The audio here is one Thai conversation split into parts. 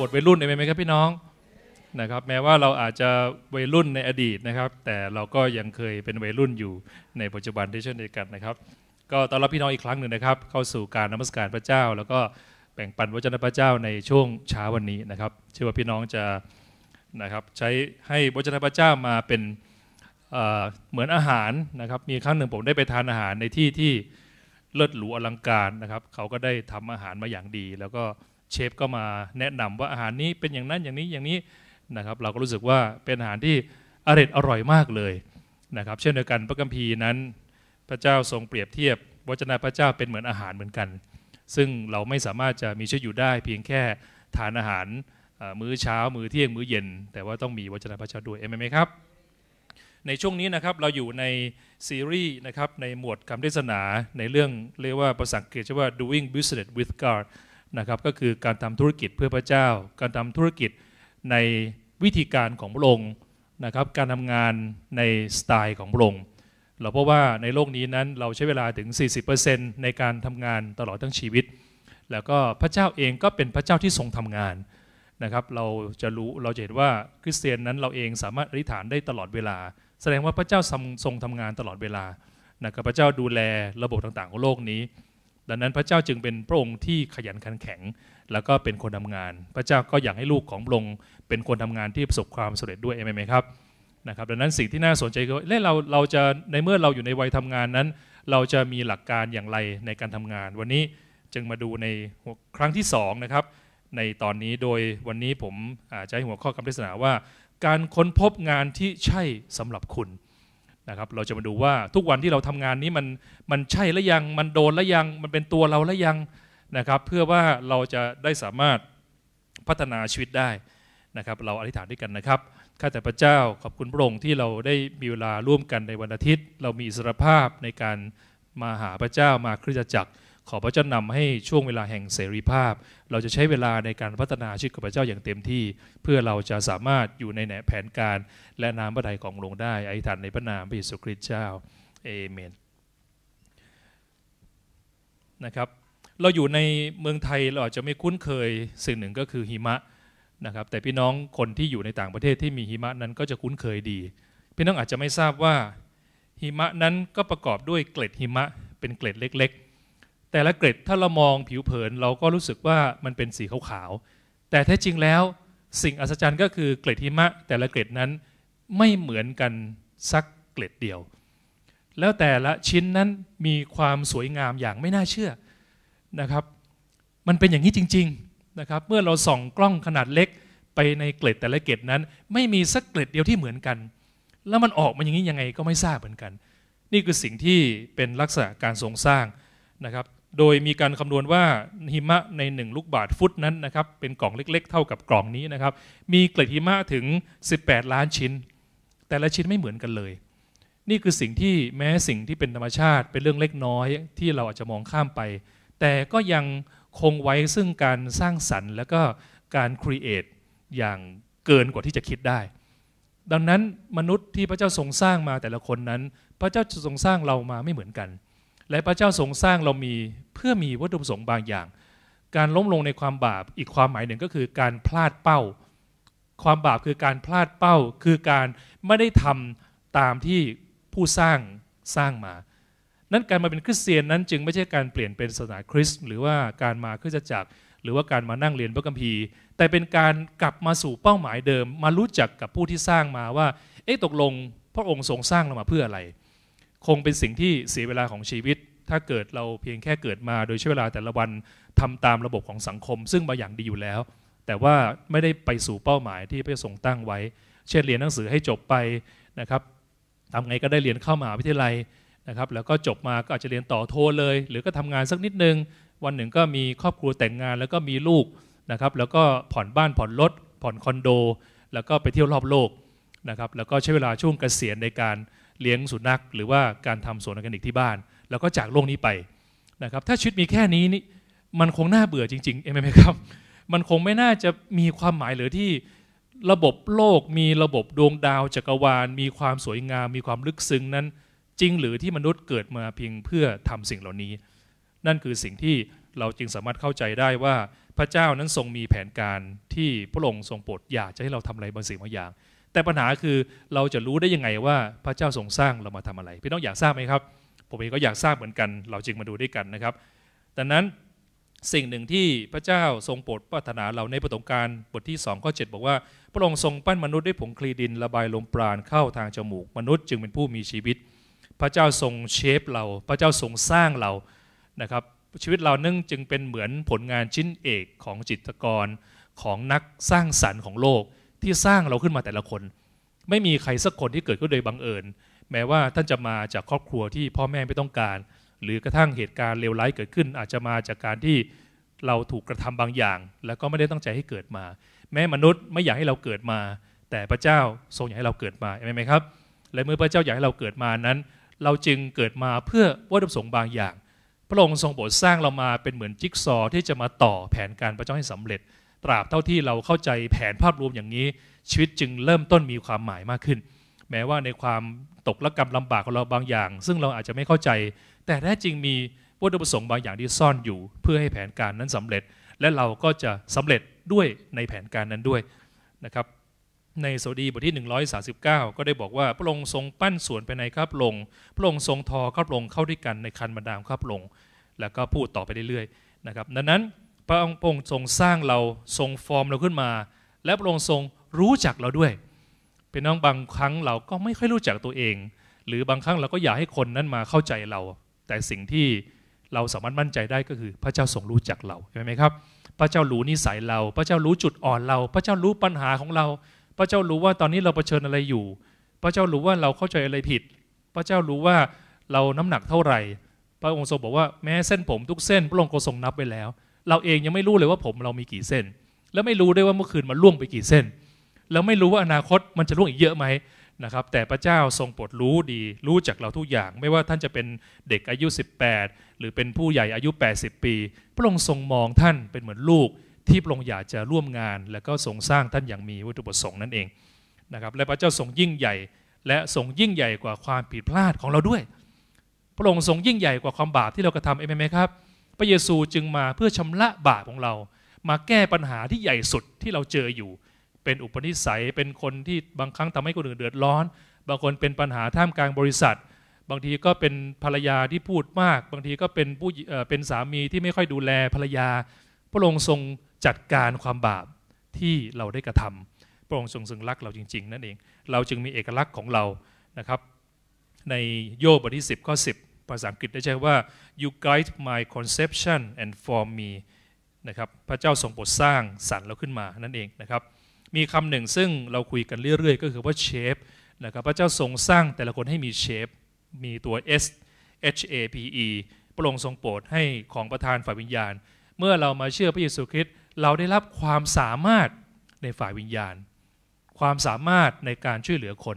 บทวัยรุ่นไหมครับพี่น้องนะครับ แม้ว่าเราอาจจะวัยรุ่นในอดีตนะครับ แต่เราก็ยังเคยเป็นวัยรุ่นอยู่ในปัจจุบันที่เช่นเดียวกันนะครับ ก็ต้อนรับพี่น้องอีกครั้งหนึ่งนะครับเข้าสู่การนมัสการพระเจ้า แล้วก็แบ่งปันวจนะพระเจ้าในช่วงเช้าวันนี้นะครับเชื่อว่าพี่น้องจะนะครับใช้ให้วจนะพระเจ้ามาเป็นเหมือนอาหารนะครับมีครั้งหนึ่งผมได้ไปทานอาหารในที่ที่เลิศหรูอลังการนะครับ เขาก็ได้ทำอาหารมาอย่างดีแล้วก็เชฟก็มาแนะนำว่าอาหารนี้เป็นอย่างนั้นอย่างนี้อย่างนี้นะครับเราก็รู้สึกว่าเป็นอาหารที่อร่อยอร่อยมากเลยนะครับเช่นเดียวกันพระกัมพีนั้น พระเจ้าทรงเปรียบเทียบวจนะพระเจ้าเป็นเหมือนอาหารเหมือนกัน ซึ่งเราไม่สามารถจะมีชีวิตอยู่ได้ เพียงแค่ทานอาหารมื้อเช้ามื้อเที่ยงมื้อเย็น แต่ว่าต้องมีวจนะพระเจ้าด้วยเอเมนไหมครับในช่วงนี้นะครับเราอยู่ในซีรีส์นะครับในหมวดคำเทศนาในเรื่องเรียกว่าภาษาอังกฤษว่า doing business with God นะครับก็คือการทำธุรกิจเพื่อพระเจ้า การทำธุรกิจในวิธีการของพระองค์นะครับการทำงานในสไตล์ของพระองค์เราเพราะว่าในโลกนี้นั้นเราใช้เวลาถึง 40%ในการทำงานตลอดทั้งชีวิต แล้วก็พระเจ้าเองก็เป็นพระเจ้าที่ทรงทำงานนะครับเราจะรู้เราจะเห็นว่าคริสเตียนนั้นเราเองสามารถอธิษฐานได้ตลอดเวลา แสดงว่าพระเจ้าทรงทำงานตลอดเวลานะครับพระเจ้าดูแลระบบต่างๆของโลกนี้ดังนั้นพระเจ้าจึงเป็นพระองค์ที่ขยันขันแข็ง แล้วก็เป็นคนทำงาน พระเจ้าก็อยากให้ลูกของพระองค์เป็นคนทำงานที่ประสบความสำเร็จด้วยเองไหมครับนะครับดังนั้นสิ่งที่น่าสนใจคือเลเราเราจะในเมื่อเราอยู่ในวัยทำงานนั้น เราจะมีหลักการอย่างไรในการทำงาน วันนี้จึงมาดูในครั้งที่2นะครับในตอนนี้โดยวันนี้ผมจะให้หัวข้อคำเทศนาว่า การค้นพบงานที่ใช่สำหรับคุณนะครับเราจะมาดูว่าทุกวันที่เราทำงานนี้มันมันใช่หรือยัง มันโดนหรือยัง มันเป็นตัวเราหรือยังนะครับ เพื่อว่าเราจะได้สามารถพัฒนาชีวิตได้นะครับ เราอธิษฐานด้วยกันนะครับข้าแต่พระเจ้าขอบคุณพระองค์ที่เราได้มีเวลาร่วมกันในวันอาทิตย์ เรามีอิสรภาพในการมาหาพระเจ้ามาคริสตจักรขอพระเจ้านำให้ช่วงเวลาแห่งเสรีภาพ เราจะใช้เวลาในการพัฒนาชีวิตของพระเจ้าอย่างเต็มที่เพื่อเราจะสามารถอยู่ในแผนการและนามพระทัยของหลวงได้อธิษฐานในพระนามพระเยซูคริสต์เจ้าเอเมนนะครับเราอยู่ในเมืองไทยเราอาจจะไม่คุ้นเคยสิ่งหนึ่งก็คือหิมะนะครับแต่พี่น้องคนที่อยู่ในต่างประเทศที่มีหิมะนั้นก็จะคุ้นเคยดีพี่น้องอาจจะไม่ทราบว่าหิมะนั้นก็ประกอบด้วยเกล็ดหิมะ เป็นเกล็ดเล็ก ๆแต่ละเกร็ดถ้าเรามองผิวเผิน เราก็รู้สึกว่ามันเป็นสีขาวๆ แต่แท้จริงแล้ว สิ่งอัศจรรย์ก็คือเกร็ดหิมะ แต่ละเกร็ดนั้นไม่เหมือนกันสักเกร็ดเดียว แล้วแต่ละชิ้นนั้นมีความสวยงามอย่างไม่น่าเชื่อนะครับ มันเป็นอย่างนี้จริง ๆนะครับ เมื่อเราส่องกล้องขนาดเล็ก ไปในเกร็ดแต่ละเกร็ดนั้น ไม่มีสักเกร็ดเดียวที่เหมือนกัน แล้วมันออกมาอย่างนี้ยังไงก็ไม่ทราบเหมือนกัน นี่คือสิ่งที่เป็นลักษณะการทรงสร้างนะครับโดยมีการคำนวณว่าหิมะใน 1 ลูกบาทฟุตนั้นนะครับเป็นกล่องเล็กๆ เท่ากับกล่องนี้นะครับมีเกล็ดหิมะถึง 18 ล้านชิ้น แต่ละชิ้นไม่เหมือนกันเลย นี่คือสิ่งที่แม้สิ่งที่เป็นธรรมชาติเป็นเรื่องเล็กน้อยที่เราอาจจะมองข้ามไป แต่ก็ยังคงไว้ซึ่งการสร้างสรรค์ และก็การครีเอทอย่างเกินกว่าที่จะคิดได้ ดังนั้นมนุษย์ที่พระเจ้าทรงสร้างมาแต่ละคนนั้นพระเจ้าทรงสร้างเรามาไม่เหมือนกันและพระเจ้าทรงสร้างเรามีเพื่อมีวัตถุประสงค์บางอย่าง การล้มลงในความบาปอีกความหมายหนึ่งก็คือการพลาดเป้า ความบาปคือการพลาดเป้า คือการไม่ได้ทำตามที่ผู้สร้างสร้างมา นั้นการมาเป็นคริสเตียนนั้นจึงไม่ใช่การเปลี่ยนเป็นศาสนาคริสต์หรือว่าการมาคริสตจักรหรือว่าการมานั่งเรียนพระคัมภีร์ แต่เป็นการกลับมาสู่เป้าหมายเดิม มารู้จักกับผู้ที่สร้างมาว่าเอ๊ะตกลงพระองค์ทรงสร้างเรามาเพื่ออะไรคงเป็นสิ่งที่เสียเวลาของชีวิต ถ้าเกิดเราเพียงแค่เกิดมา โดยใช้เวลาแต่ละวันทำตามระบบของสังคม ซึ่งมาอย่างดีอยู่แล้ว แต่ว่าไม่ได้ไปสู่เป้าหมายที่พระทรงตั้งไว้ เช่นเรียนหนังสือให้จบไปนะครับทำไงก็ได้เรียนเข้ามหาวิทยาลัยนะครับแล้วก็จบมาก็อาจจะเรียนต่อโทเลย หรือก็ทำงานสักนิดนึงวันหนึ่งก็มีครอบครัวแต่งงานแล้วก็มีลูกนะครับแล้วก็ผ่อนบ้านผ่อนรถผ่อนคอนโด แล้วก็ไปเที่ยวรอบโลกนะครับแล้วก็ใช้เวลาช่วงเกษียณในการเลี้ยงสุนัขหรือว่าการทำสวนออร์แกนิกที่บ้านแล้วก็จากโลกนี้ไปนะครับถ้าชีวิตมีแค่นี้นี่มันคงน่าเบื่อจริงๆเอ็มไหมครับ มันคงไม่น่าจะมีความหมายหรือที่ระบบโลกมีระบบดวงดาวจักรวาล มีความสวยงามมีความลึกซึ้งนั้นจริงหรือที่มนุษย์เกิดมาเพียงเพื่อทำสิ่งเหล่านี้ นั่นคือสิ่งที่เราจึงสามารถเข้าใจได้ว่าพระเจ้านั้นทรงมีแผนการที่พระองค์ทรงโปรดอยากจะให้เราทำอะไรบางสิ่งบางอย่างแต่ปัญหาคือเราจะรู้ได้ยังไงว่าพระเจ้าทรงสร้างเรามาทำอะไรพี่น้องอยากทราบไหมครับ ผมเองก็อยากทราบเหมือนกัน เราจึงมาดูด้วยกันนะครับดังนั้นสิ่งหนึ่งที่พระเจ้าทรงโปรดปรารถนาเราในประถมการบทที่2ข้อ7บอกว่าพระองค์ทรงปั้นมนุษย์ด้วยผงคลีดินระบายลมปราณเข้าทางจมูก มนุษย์จึงเป็นผู้มีชีวิต พระเจ้าทรงเชฟเราพระเจ้าทรงสร้างเรานะครับชีวิตเรานึ่งจึงเป็นเหมือนผลงานชิ้นเอกของจิตกรของนักสร้างสรรค์ของโลกที่สร้างเราขึ้นมาแต่ละคน ไม่มีใครสักคนที่เกิดขึ้นโดยบังเอิญ แม้ว่าท่านจะมาจากครอบครัวที่พ่อแม่ไม่ต้องการ หรือกระทั่งเหตุการณ์เลวร้ายเกิดขึ้น อาจจะมาจากการที่เราถูกกระทำบางอย่าง แล้วก็ไม่ได้ตั้งใจให้เกิดมา แม้มนุษย์ไม่อยากให้เราเกิดมา แต่พระเจ้าทรงอยากให้เราเกิดมาใช่ไหมครับ และเมื่อพระเจ้าอยากให้เราเกิดมานั้น เราจึงเกิดมาเพื่อวัตถุประสงค์บางอย่าง พระองค์ทรงโปรดสร้างเรามาเป็นเหมือนจิ๊กซอ ที่จะมาต่อแผนการพระเจ้าให้สำเร็จตราบเท่าที่เราเข้าใจแผนภาพรวมอย่างนี้ชีวิตจึงเริ่มต้นมีความหมายมากขึ้น แม้ว่าในความตกละกรรมลำบากของเราบางอย่าง ซึ่งเราอาจจะไม่เข้าใจ แต่แท้จริงมีวัตถุประสงค์บางอย่างที่ซ่อนอยู่ เพื่อให้แผนการนั้นสำเร็จ และเราก็จะสำเร็จด้วยในแผนการนั้นด้วยนะครับ ในสดีบทที่139ก็ได้บอกว่าพระองค์ทรงปั้นสวนไปในครับลงพระองค์ทรงทอครับลงเข้าด้วยกันในคันบรรดามครับลงแล้วก็พูดต่อไปเรื่อยๆนะครับดังนั้นพระองค์ทรงสร้างเราทรงฟอร์มเราขึ้นมา และพระองค์ทรงรู้จักเราด้วยเป็นน้องบางครั้งเราก็ไม่ค่อยรู้จักตัวเอง หรือบางครั้งเราก็อยากให้คนนั้นมาเข้าใจเรา แต่สิ่งที่เราสามารถมั่นใจได้ก็คือ พระเจ้าทรงรู้จักเราใช่ไหมครับ พระเจ้ารู้นิสัยเรา พระเจ้ารู้จุดอ่อนเรา พระเจ้ารู้ปัญหาของเรา พระเจ้ารู้ว่าตอนนี้เราเผชิญอะไรอยู่ พระเจ้ารู้ว่าเราเข้าใจอะไรผิด พระเจ้ารู้ว่าเราน้ำหนักเท่าไหร่พระองค์ทรงบอกว่าแม้เส้นผมทุกเส้นพระองค์ก็ทรงนับไปแล้วเราเองยังไม่รู้เลยว่าผมเรามีกี่เส้น แล้วไม่รู้ด้วยว่าเมื่อคืนมันล่วงไปกี่เส้นแล้วไม่รู้ว่าอนาคตมันจะล่วงอีกเยอะไหมนะครับแต่พระเจ้าทรงโปรดรู้ดี รู้จากเราทุกอย่าง ไม่ว่าท่านจะเป็นเด็กอายุ 18 หรือเป็นผู้ใหญ่อายุ 80 ปี พระองค์ทรงมองท่านเป็นเหมือนลูก ที่พระองค์อยากจะร่วมงาน และก็ทรงสร้างท่านอย่างมีวัตถุประสงค์นั่นเองนะครับและพระเจ้าทรงยิ่งใหญ่และทรงยิ่งใหญ่กว่าความผิดพลาดของเราด้วยพระองค์ทรงยิ่งใหญ่กว่าความบาปที่เรากระทำเองไหมครับพระเยซูจึงมาเพื่อชำระบาปของเรา มาแก้ปัญหาที่ใหญ่สุดที่เราเจออยู่ เป็นอุปนิสัย เป็นคนที่บางครั้งทำให้คนอื่นเดือดร้อน บางคนเป็นปัญหาท่ามกลางบริษัท บางทีก็เป็นภรรยาที่พูดมาก บางทีก็เป็นผู้เป็นสามีที่ไม่ค่อยดูแลภรรยา พระองค์ทรงจัดการความบาปที่เราได้กระทำพระองค์ทรงสึงรักเราจริงๆ นั่นเอง เราจึงมีเอกลักษณ์ของเรา นะครับ ในโยบบทที่10ข้อ10ภาษาอังกฤษได้ใช้ว่า you guide my conception and form me นะครับพระเจ้าทรงโปรดสร้างสรรเราขึ้นมานั่นเองนะครับมีคำหนึ่งซึ่งเราคุยกันเรื่อยๆ ก็คือว่า shape นะครับพระเจ้าทรงสร้างแต่ละคนให้มี shape มีตัว S H A P E พระองค์ทรงโปรดให้ของประทานฝ่ายวิญญาณ เมื่อเรามาเชื่อพระเยซูคริสต์เราได้รับความสามารถในฝ่ายวิญญาณ ความสามารถในการช่วยเหลือคน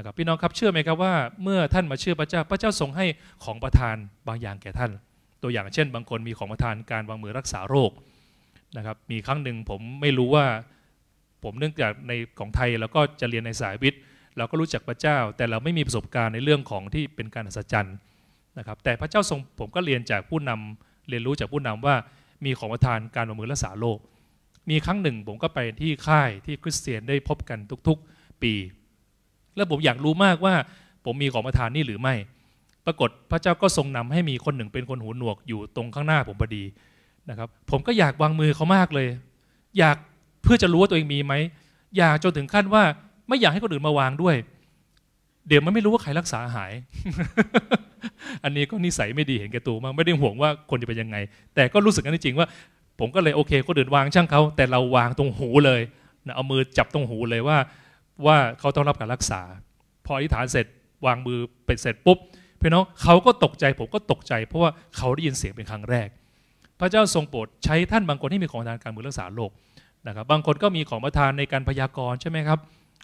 ะครับพี่น้องครับเชื่อไหมครับว่าเมื่อท่านมาเชื่อพระเจ้า พระเจ้าทรงให้ของประทานบางอย่างแก่ท่าน ตัวอย่างเช่น บางคนมีของประทานการวางมือรักษาโรคนะครับมีครั้งหนึ่งผมไม่รู้ว่าผมเนื่องจากในของไทยแล้วก็จะเรียนในสายวิทย์เราก็รู้จักพระเจ้า แต่เราไม่มีประสบการณ์ในเรื่องของที่เป็นการอัศจรรย์นะครับแต่พระเจ้าทรงผมก็เรียนจากผู้นำเรียนรู้จากผู้นำว่ามีของประทานการวางมือรักษาโรคมีครั้งหนึ่งผมก็ไปที่ค่ายที่คริสเตียนได้พบกันทุกๆปีแล้วผมอยากรู้มากว่าผมมีของประทานนี่หรือไม่ ปรากฏพระเจ้าก็ทรงนำให้มีคนหนึ่งเป็นคนหูหนวกอยู่ตรงข้างหน้าผมพอดีนะครับ ผมก็อยากวางมือเขามากเลย อยากเพื่อจะรู้ว่าตัวเองมีไหมอยากจนถึงขั้นว่าไม่อยากให้คนอื่นมาวางด้วยเดี๋ยวมันไม่รู้ว่าใครรักษาหาย อันนี้ก็นิสัยไม่ดีเห็นแก่ตัวมากไม่ได้ห่วงว่าคนจะเป็นยังไง แต่ก็รู้สึกกันจริงว่า ผมก็เลยโอเคคนอื่นวางช่างเขาแต่เราวางตรงหูเลยเอามือจับตรงหูเลยว่าว่าเขาต้องรับการรักษา พออธิษฐานเสร็จวางมือเป็นเสร็จปุ๊บพี่น้องเขาก็ตกใจผมก็ตกใจเพราะว่าเขาได้ยินเสียงเป็นครั้งแรก พระเจ้าทรงโปรดใช้ท่านบางคนที่มีของทานการมือรักษาโรคนะครับบางคนก็มีของประทานในการพยากรณ์ใช่ไหมครับ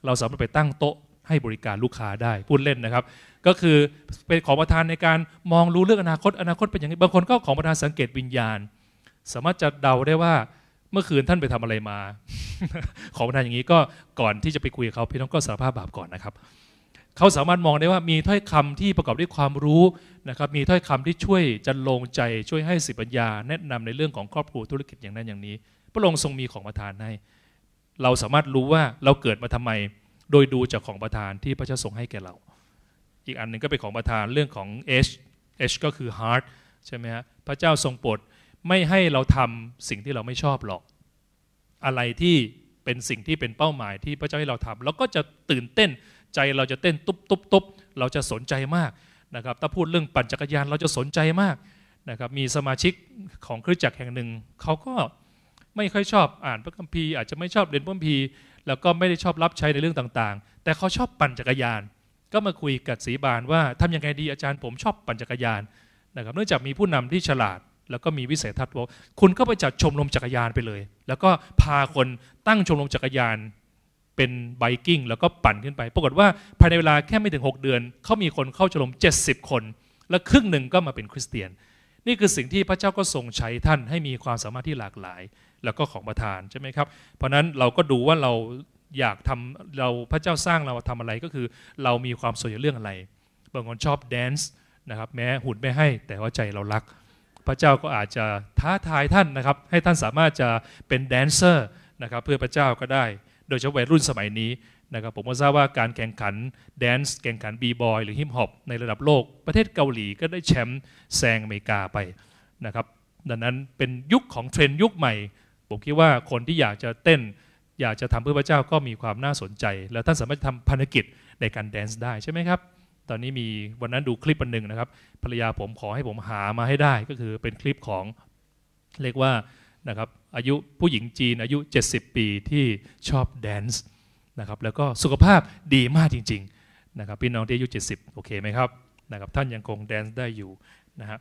เราสามารถไปตั้งโต๊ะให้บริการลูกค้าได้พูดเล่นนะครับ ก็คือเป็นของประทานในการมองรู้เรื่องอนาคต อนาคตเป็นอย่างนี้บางคนก็ของประทานสังเกตวิญญาณสามารถจะเดาได้ว่าเมื่อคืนท่านไปทำอะไรมา ขอประทานอย่างนี้ก็ก่อนที่จะไปคุยกับเขาพี่น้องก็สารภาพบาปก่อนนะครับเขาสามารถมองได้ว่ามีถ้อยคำที่ประกอบด้วยความรู้นะครับมีถ้อยคำที่ช่วยจันลงใจช่วยให้สิปัญญาแนะนำในเรื่องของครอบครัวธุรกิจอย่างนั้นอย่างนี้ พระองค์ทรงมีของประทานให้ เราสามารถรู้ว่าเราเกิดมาทำไมโดยดูจากของประทานที่พระเจ้าทรงให้แก่เรา อีกอันหนึ่งก็เป็นของประทานเรื่องของ H H ก็คือ heart ใช่ไหมฮะพระเจ้าทรงโปรดไม่ให้เราทำสิ่งที่เราไม่ชอบหรอก อะไรที่เป็นสิ่งที่เป็นเป้าหมายที่พระเจ้าให้เราทำล้วก็จะตื่นเต้นใจเราจะเต้นตุบตุบตุบเราจะสนใจมากนะครับ ถ้าพูดเรื่องปั่นจักรยานเราจะสนใจมากนะครับ มีสมาชิกของคริสตจักรแห่งหนึ่งเขาก็ไม่ค่อยชอบอ่านพระคัมภีร์อาจจะไม่ชอบเรียนพระคัมภีร์แล้วก็ไม่ได้ชอบรับใช้ในเรื่องต่าง ๆ แต่เขาชอบปั่นจักรยาน ก็มาคุยกับศรีบาลว่าทํำยังไงดีอาจารย์ผมชอบปั่นจักรยานนะครับเนื่องจากมีผู้นำที่ฉลาดแล้วก็มีวิสัยทัศน์ว่าคุณก็ไปจัดชมรมจักรยานไปเลย แล้วก็พาคนตั้งชมรมจักรยานเป็นไบกิ้งแล้วก็ปั่นขึ้นไปปรากฏว่าภายในเวลาแค่ไม่ถึง 6 เดือนเขามีคนเข้าชมรม70คน และครึ่งหนึ่งก็มาเป็นคริสเตียน นี่คือสิ่งที่พระเจ้าก็ทรงใช้ท่าน ให้มีความสามารถที่หลากหลาย แล้วก็ของประทานใช่ไหมครับเพราะนั้นเราก็ดูว่าเราอยากทำเราพระเจ้าสร้างเราทำอะไรก็คือเรามีความสนใจเรื่องอะไรบางคนชอบแดนซ์นะครับแม้หุ่นไม่ให้ แต่ว่าใจเรารักพระเจ้าก็อาจจะท้าทายท่านนะครับให้ท่านสามารถจะเป็นแดนเซอร์นะครับเพื่อพระเจ้าก็ได้ โดยเฉพาะวัยรุ่นสมัยนี้นะครับผมก็ทราบว่าการแข่งขันแดนซ์แข่งขันบีบอยหรือฮิมฮอปในระดับโลกประเทศเกาหลีก็ได้แชมป์แซงอเมริกาไปนะครับดังนั้นเป็นยุคของเทรนด์ยุคใหม่ ผมคิดว่าคนที่อยากจะเต้น อยากจะทำเพื่อพระเจ้าก็มีความน่าสนใจ แล้วท่านสามารถทำภารกิจในการแดนซ์ได้ใช่ไหมครับตอนนี้มีวันนั้นดูคลิปอันหนึ่งนะครับภรรยาผมขอให้ผมหามาให้ได้ ก็คือเป็นคลิปของ เรียกว่านะครับอายุผู้หญิงจีนอายุ 70 ปีที่ชอบแดนซ์นะครับแล้วก็สุขภาพดีมากจริงๆนะครับพี่น้องที่อายุ 70โอเคไหมครับนะครับท่านยังคงแดนซ์ได้อยู่นะฮะ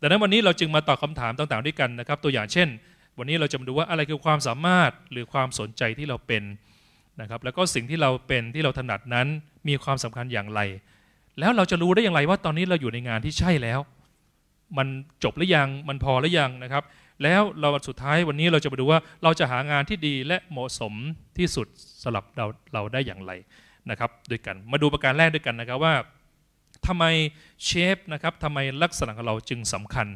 ดังนั้นวันนี้เราจึงมาตอบคาถามต่าง ๆด้วยกันนะครับตัวอย่างเช่น วันนี้เราจะมาดูว่าอะไรคือความสามารถหรือความสนใจที่เราเป็นนะครับแล้วก็สิ่งที่เราเป็นที่เราถนัดนั้นมีความสำคัญอย่างไรแล้วเราจะรู้ได้อย่างไรว่าตอนนี้เราอยู่ในงานที่ใช่แล้ว มันจบหรือยังมันพอหรือยังนะครับ แล้วเราสุดท้ายวันนี้เราจะมาดูว่าเราจะหางานที่ดีและเหมาะสมที่สุดสำหรับเราเราได้อย่างไรนะครับด้วยกันมาดูประการแรกด้วยกันนะครับว่าทำไมเชฟนะครับทำไมลักษณะของเราจึงสำคัญ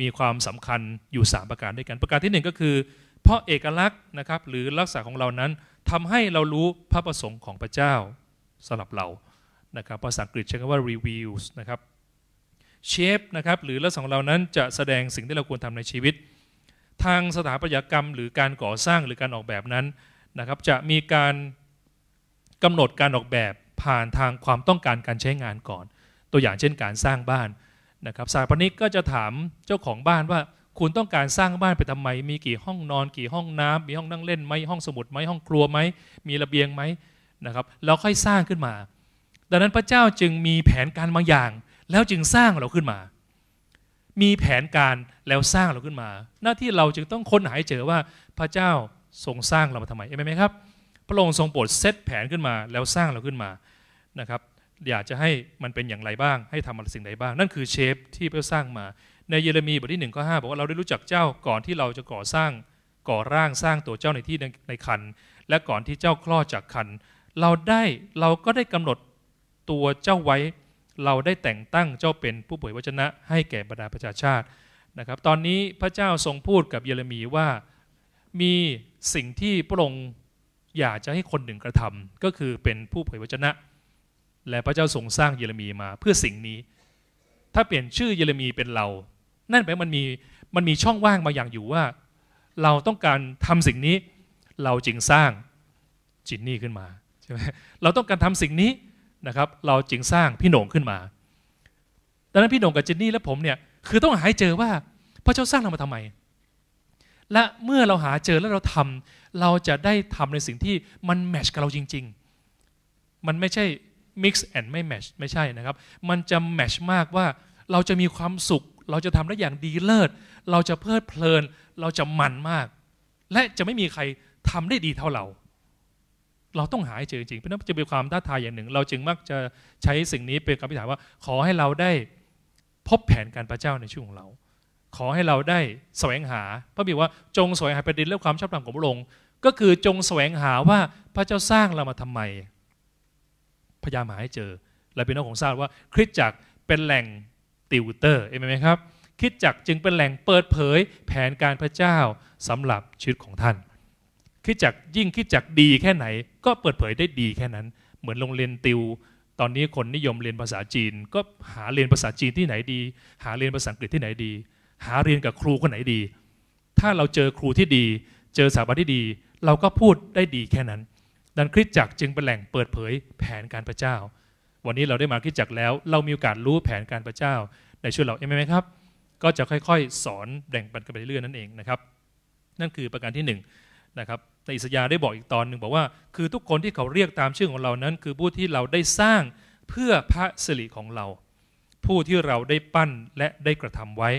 มีความสำคัญอยู่3ประการด้วยกัน ประการที่1ก็คือเพราะเอกลักษณ์นะครับหรือลักษณะของเรานั้นทำให้เรารู้พระประสงค์ของพระเจ้าสำหรับเรานะครับ ภาษาอังกฤษใช้คำว่า reviews นะครับ shape นะครับ หรือลักษณะของเรานั้นจะแสดงสิ่งที่เราควรทำในชีวิต ทางสถาปัตยกรรม หรือการก่อสร้างหรือการออกแบบนั้นนะครับ จะมีการกำหนดการออกแบบผ่านทางความต้องการการใช้งานก่อน ตัวอย่างเช่นการสร้างบ้านนะครับ สถาปนิกก็จะถามเจ้าของบ้านว่า คุณต้องการสร้างบ้านไปทำไม มีกี่ห้องนอน กี่ห้องน้ำ มีห้องนั่งเล่นไหมห้องสมุดไหมห้องครัวไหม มีระเบียงไหมนะครับ แล้วค่อยสร้างขึ้นมาดังนั้นพระเจ้าจึงมีแผนการบางอย่าง แล้วจึงสร้างเราขึ้นมา มีแผนการแล้วสร้างเราขึ้นมา หน้าที่เราจึงต้องค้นหาเจอว่าพระเจ้าทรงสร้างเรามาทำไม เอเมนไหมครับ พระองค์ทรงโปรดเซตแผนขึ้นมาแล้วสร้างเราขึ้นมา นะครับ อยากจะให้มันเป็นอย่างไรบ้าง ให้ทำอะไรสิ่งใดบ้าง นั่นคือเชฟที่พระสร้างมา ในเยเรมีบทที่หนึ่งข้อห้าบอกว่าเราได้รู้จักเจ้าก่อนที่เราจะก่อสร้างก่อร่างสร้างตัวเจ้าในที่ในคัน และก่อนที่เจ้าคลอดจากคัน เราได้เราก็ได้กำหนดตัวเจ้าไว้เราได้แต่งตั้งเจ้าเป็นผู้เผยวจนะ ให้แก่บรรดาประชาชาตินะครับ ตอนนี้พระเจ้าทรงพูดกับเยเรมีว่ามีสิ่งที่พระองค์อยากจะให้คนหนึ่งกระทำ ก็คือเป็นผู้เผยวจนะ และพระเจ้าทรงสร้างเยเรมีมา เพื่อสิ่งนี้ ถ้าเปลี่ยนชื่อเยเรมีเป็นเรา นั่นแปลมันมีมันมีช่องว่างมาอย่างอยู่ว่าเราต้องการทำสิ่งนี้เราจึงสร้างจินนี่ขึ้นมาใช่ไหมเราต้องการทำสิ่งนี้นะครับเราจึงสร้างพี่โหน่งขึ้นมาดังนั้นพี่โหน่งกับเจนนี่และผมเนี่ยคือต้องหา้เจอว่าพระเจ้าสร้างเรามาทำไมและเมื่อเราหาเจอแล้วเราทำ เราจะได้ทำในสิ่งที่มันแมชกับเราจริงๆ มันไม่ใช่ mix and ไม่ match ไม่ใช่นะครับมันจะแมชมากว่าเราจะมีความสุขเราจะทำได้อย่างดีเลิศเราจะเพลิดเพลินเราจะมันมาก และจะไม่มีใครทำได้ดีเท่าเราเราต้องหาให้เจอจริงเพราะนั้นจะมีความท้าทายอย่างหนึ่ง เราจึงมักจะใช้สิ่งนี้เป็นคำพิถามว่า ขอให้เราได้พบแผนการพระเจ้าในช่วงของเรา ขอให้เราได้แสวงหาพระบิดว่าจงแสวงหาประเด็นและความชอบธรรมของพระองค์ ก็คือจงแสวงหาว่าพระเจ้าสร้างเรามาทำไม พยายามหาให้เจอ และเป็นน้องของทราบว่าคริสตจักรเป็นแหล่งติวเตอร์เองนไหมครับ คริสตจักรจึงเป็นแหล่งเปิดเผยแผนการพระเจ้าสำหรับชีวิตของท่านคิดจักยิ่งคิดจักดีแค่ไหน ก็เปิดเผยได้ดีแค่นั้น เหมือนโรงเรียนติว ตอนนี้คนนิยมเรียนภาษาจีน ก็หาเรียนภาษาจีนที่ไหนดี หาเรียนภาษาอังกฤษที่ไหนดี หาเรียนกับครูคนไหนดี ถ้าเราเจอครูที่ดี เจอสถาบันที่ดี เราก็พูดได้ดีแค่นั้น ดังคริสจักจึงเป็นแหล่งเปิดเผยแผนการพระเจ้า วันนี้เราได้มาคริสจักแล้ว เรามีโอกาสรู้แผนการพระเจ้าในช่วยเราเองไหมครับ ก็จะค่อย ๆ สอนแบ่งปันกันไปเรื่อยนั่นเองนะครับ นั่นคือประการที่1นนะครับในอิสยาได้บอกอีกตอนหนึ่งบอกว่า คือทุกคนที่เขาเรียกตามชื่อของเรานั้น คือผู้ที่เราได้สร้างเพื่อพระสิริของเรา ผู้ที่เราได้ปั้นและได้กระทำไว้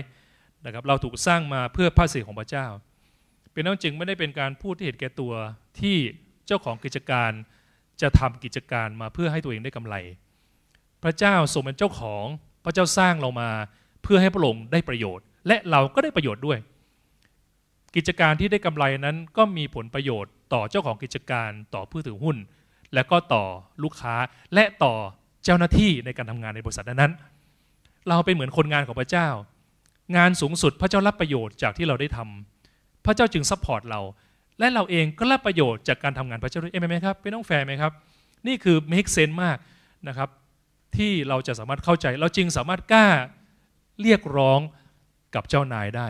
นะครับเราถูกสร้างมาเพื่อพระสิริของพระเจ้าเป็นน้องจึงไม่ได้เป็นการพูดที่เห็นแก่ตัวที่เจ้าของกิจการจะทำกิจการมาเพื่อให้ตัวเองได้กำไร พระเจ้าทรงเป็นเจ้าของพระเจ้าสร้างเรามาเพื่อให้พระองค์ได้ประโยชน์ และเราก็ได้ประโยชน์ด้วยกิจการที่ได้กำไรนั้นก็มีผลประโยชน์ต่อเจ้าของกิจการต่อผู้ถือหุ้น และก็ต่อลูกค้าและต่อเจ้าหน้าที่ในการทำงานในบริษัทนั้น เราเป็นเหมือนคนงานของพระเจ้า งานสูงสุดพระเจ้ารับประโยชน์จากที่เราได้ทำพระเจ้าจึงซัพพอร์ตเรา และเราเองก็รับประโยชน์จากการทำงานพระเจ้าด้วยเอมนไหมครับเป็นน้องแฟร์ไหมครับนี่คือม a k เซนต์มากนะครับที่เราจะสามารถเข้าใจ เราจึงสามารถกล้าเรียกร้องกับเจ้านายได้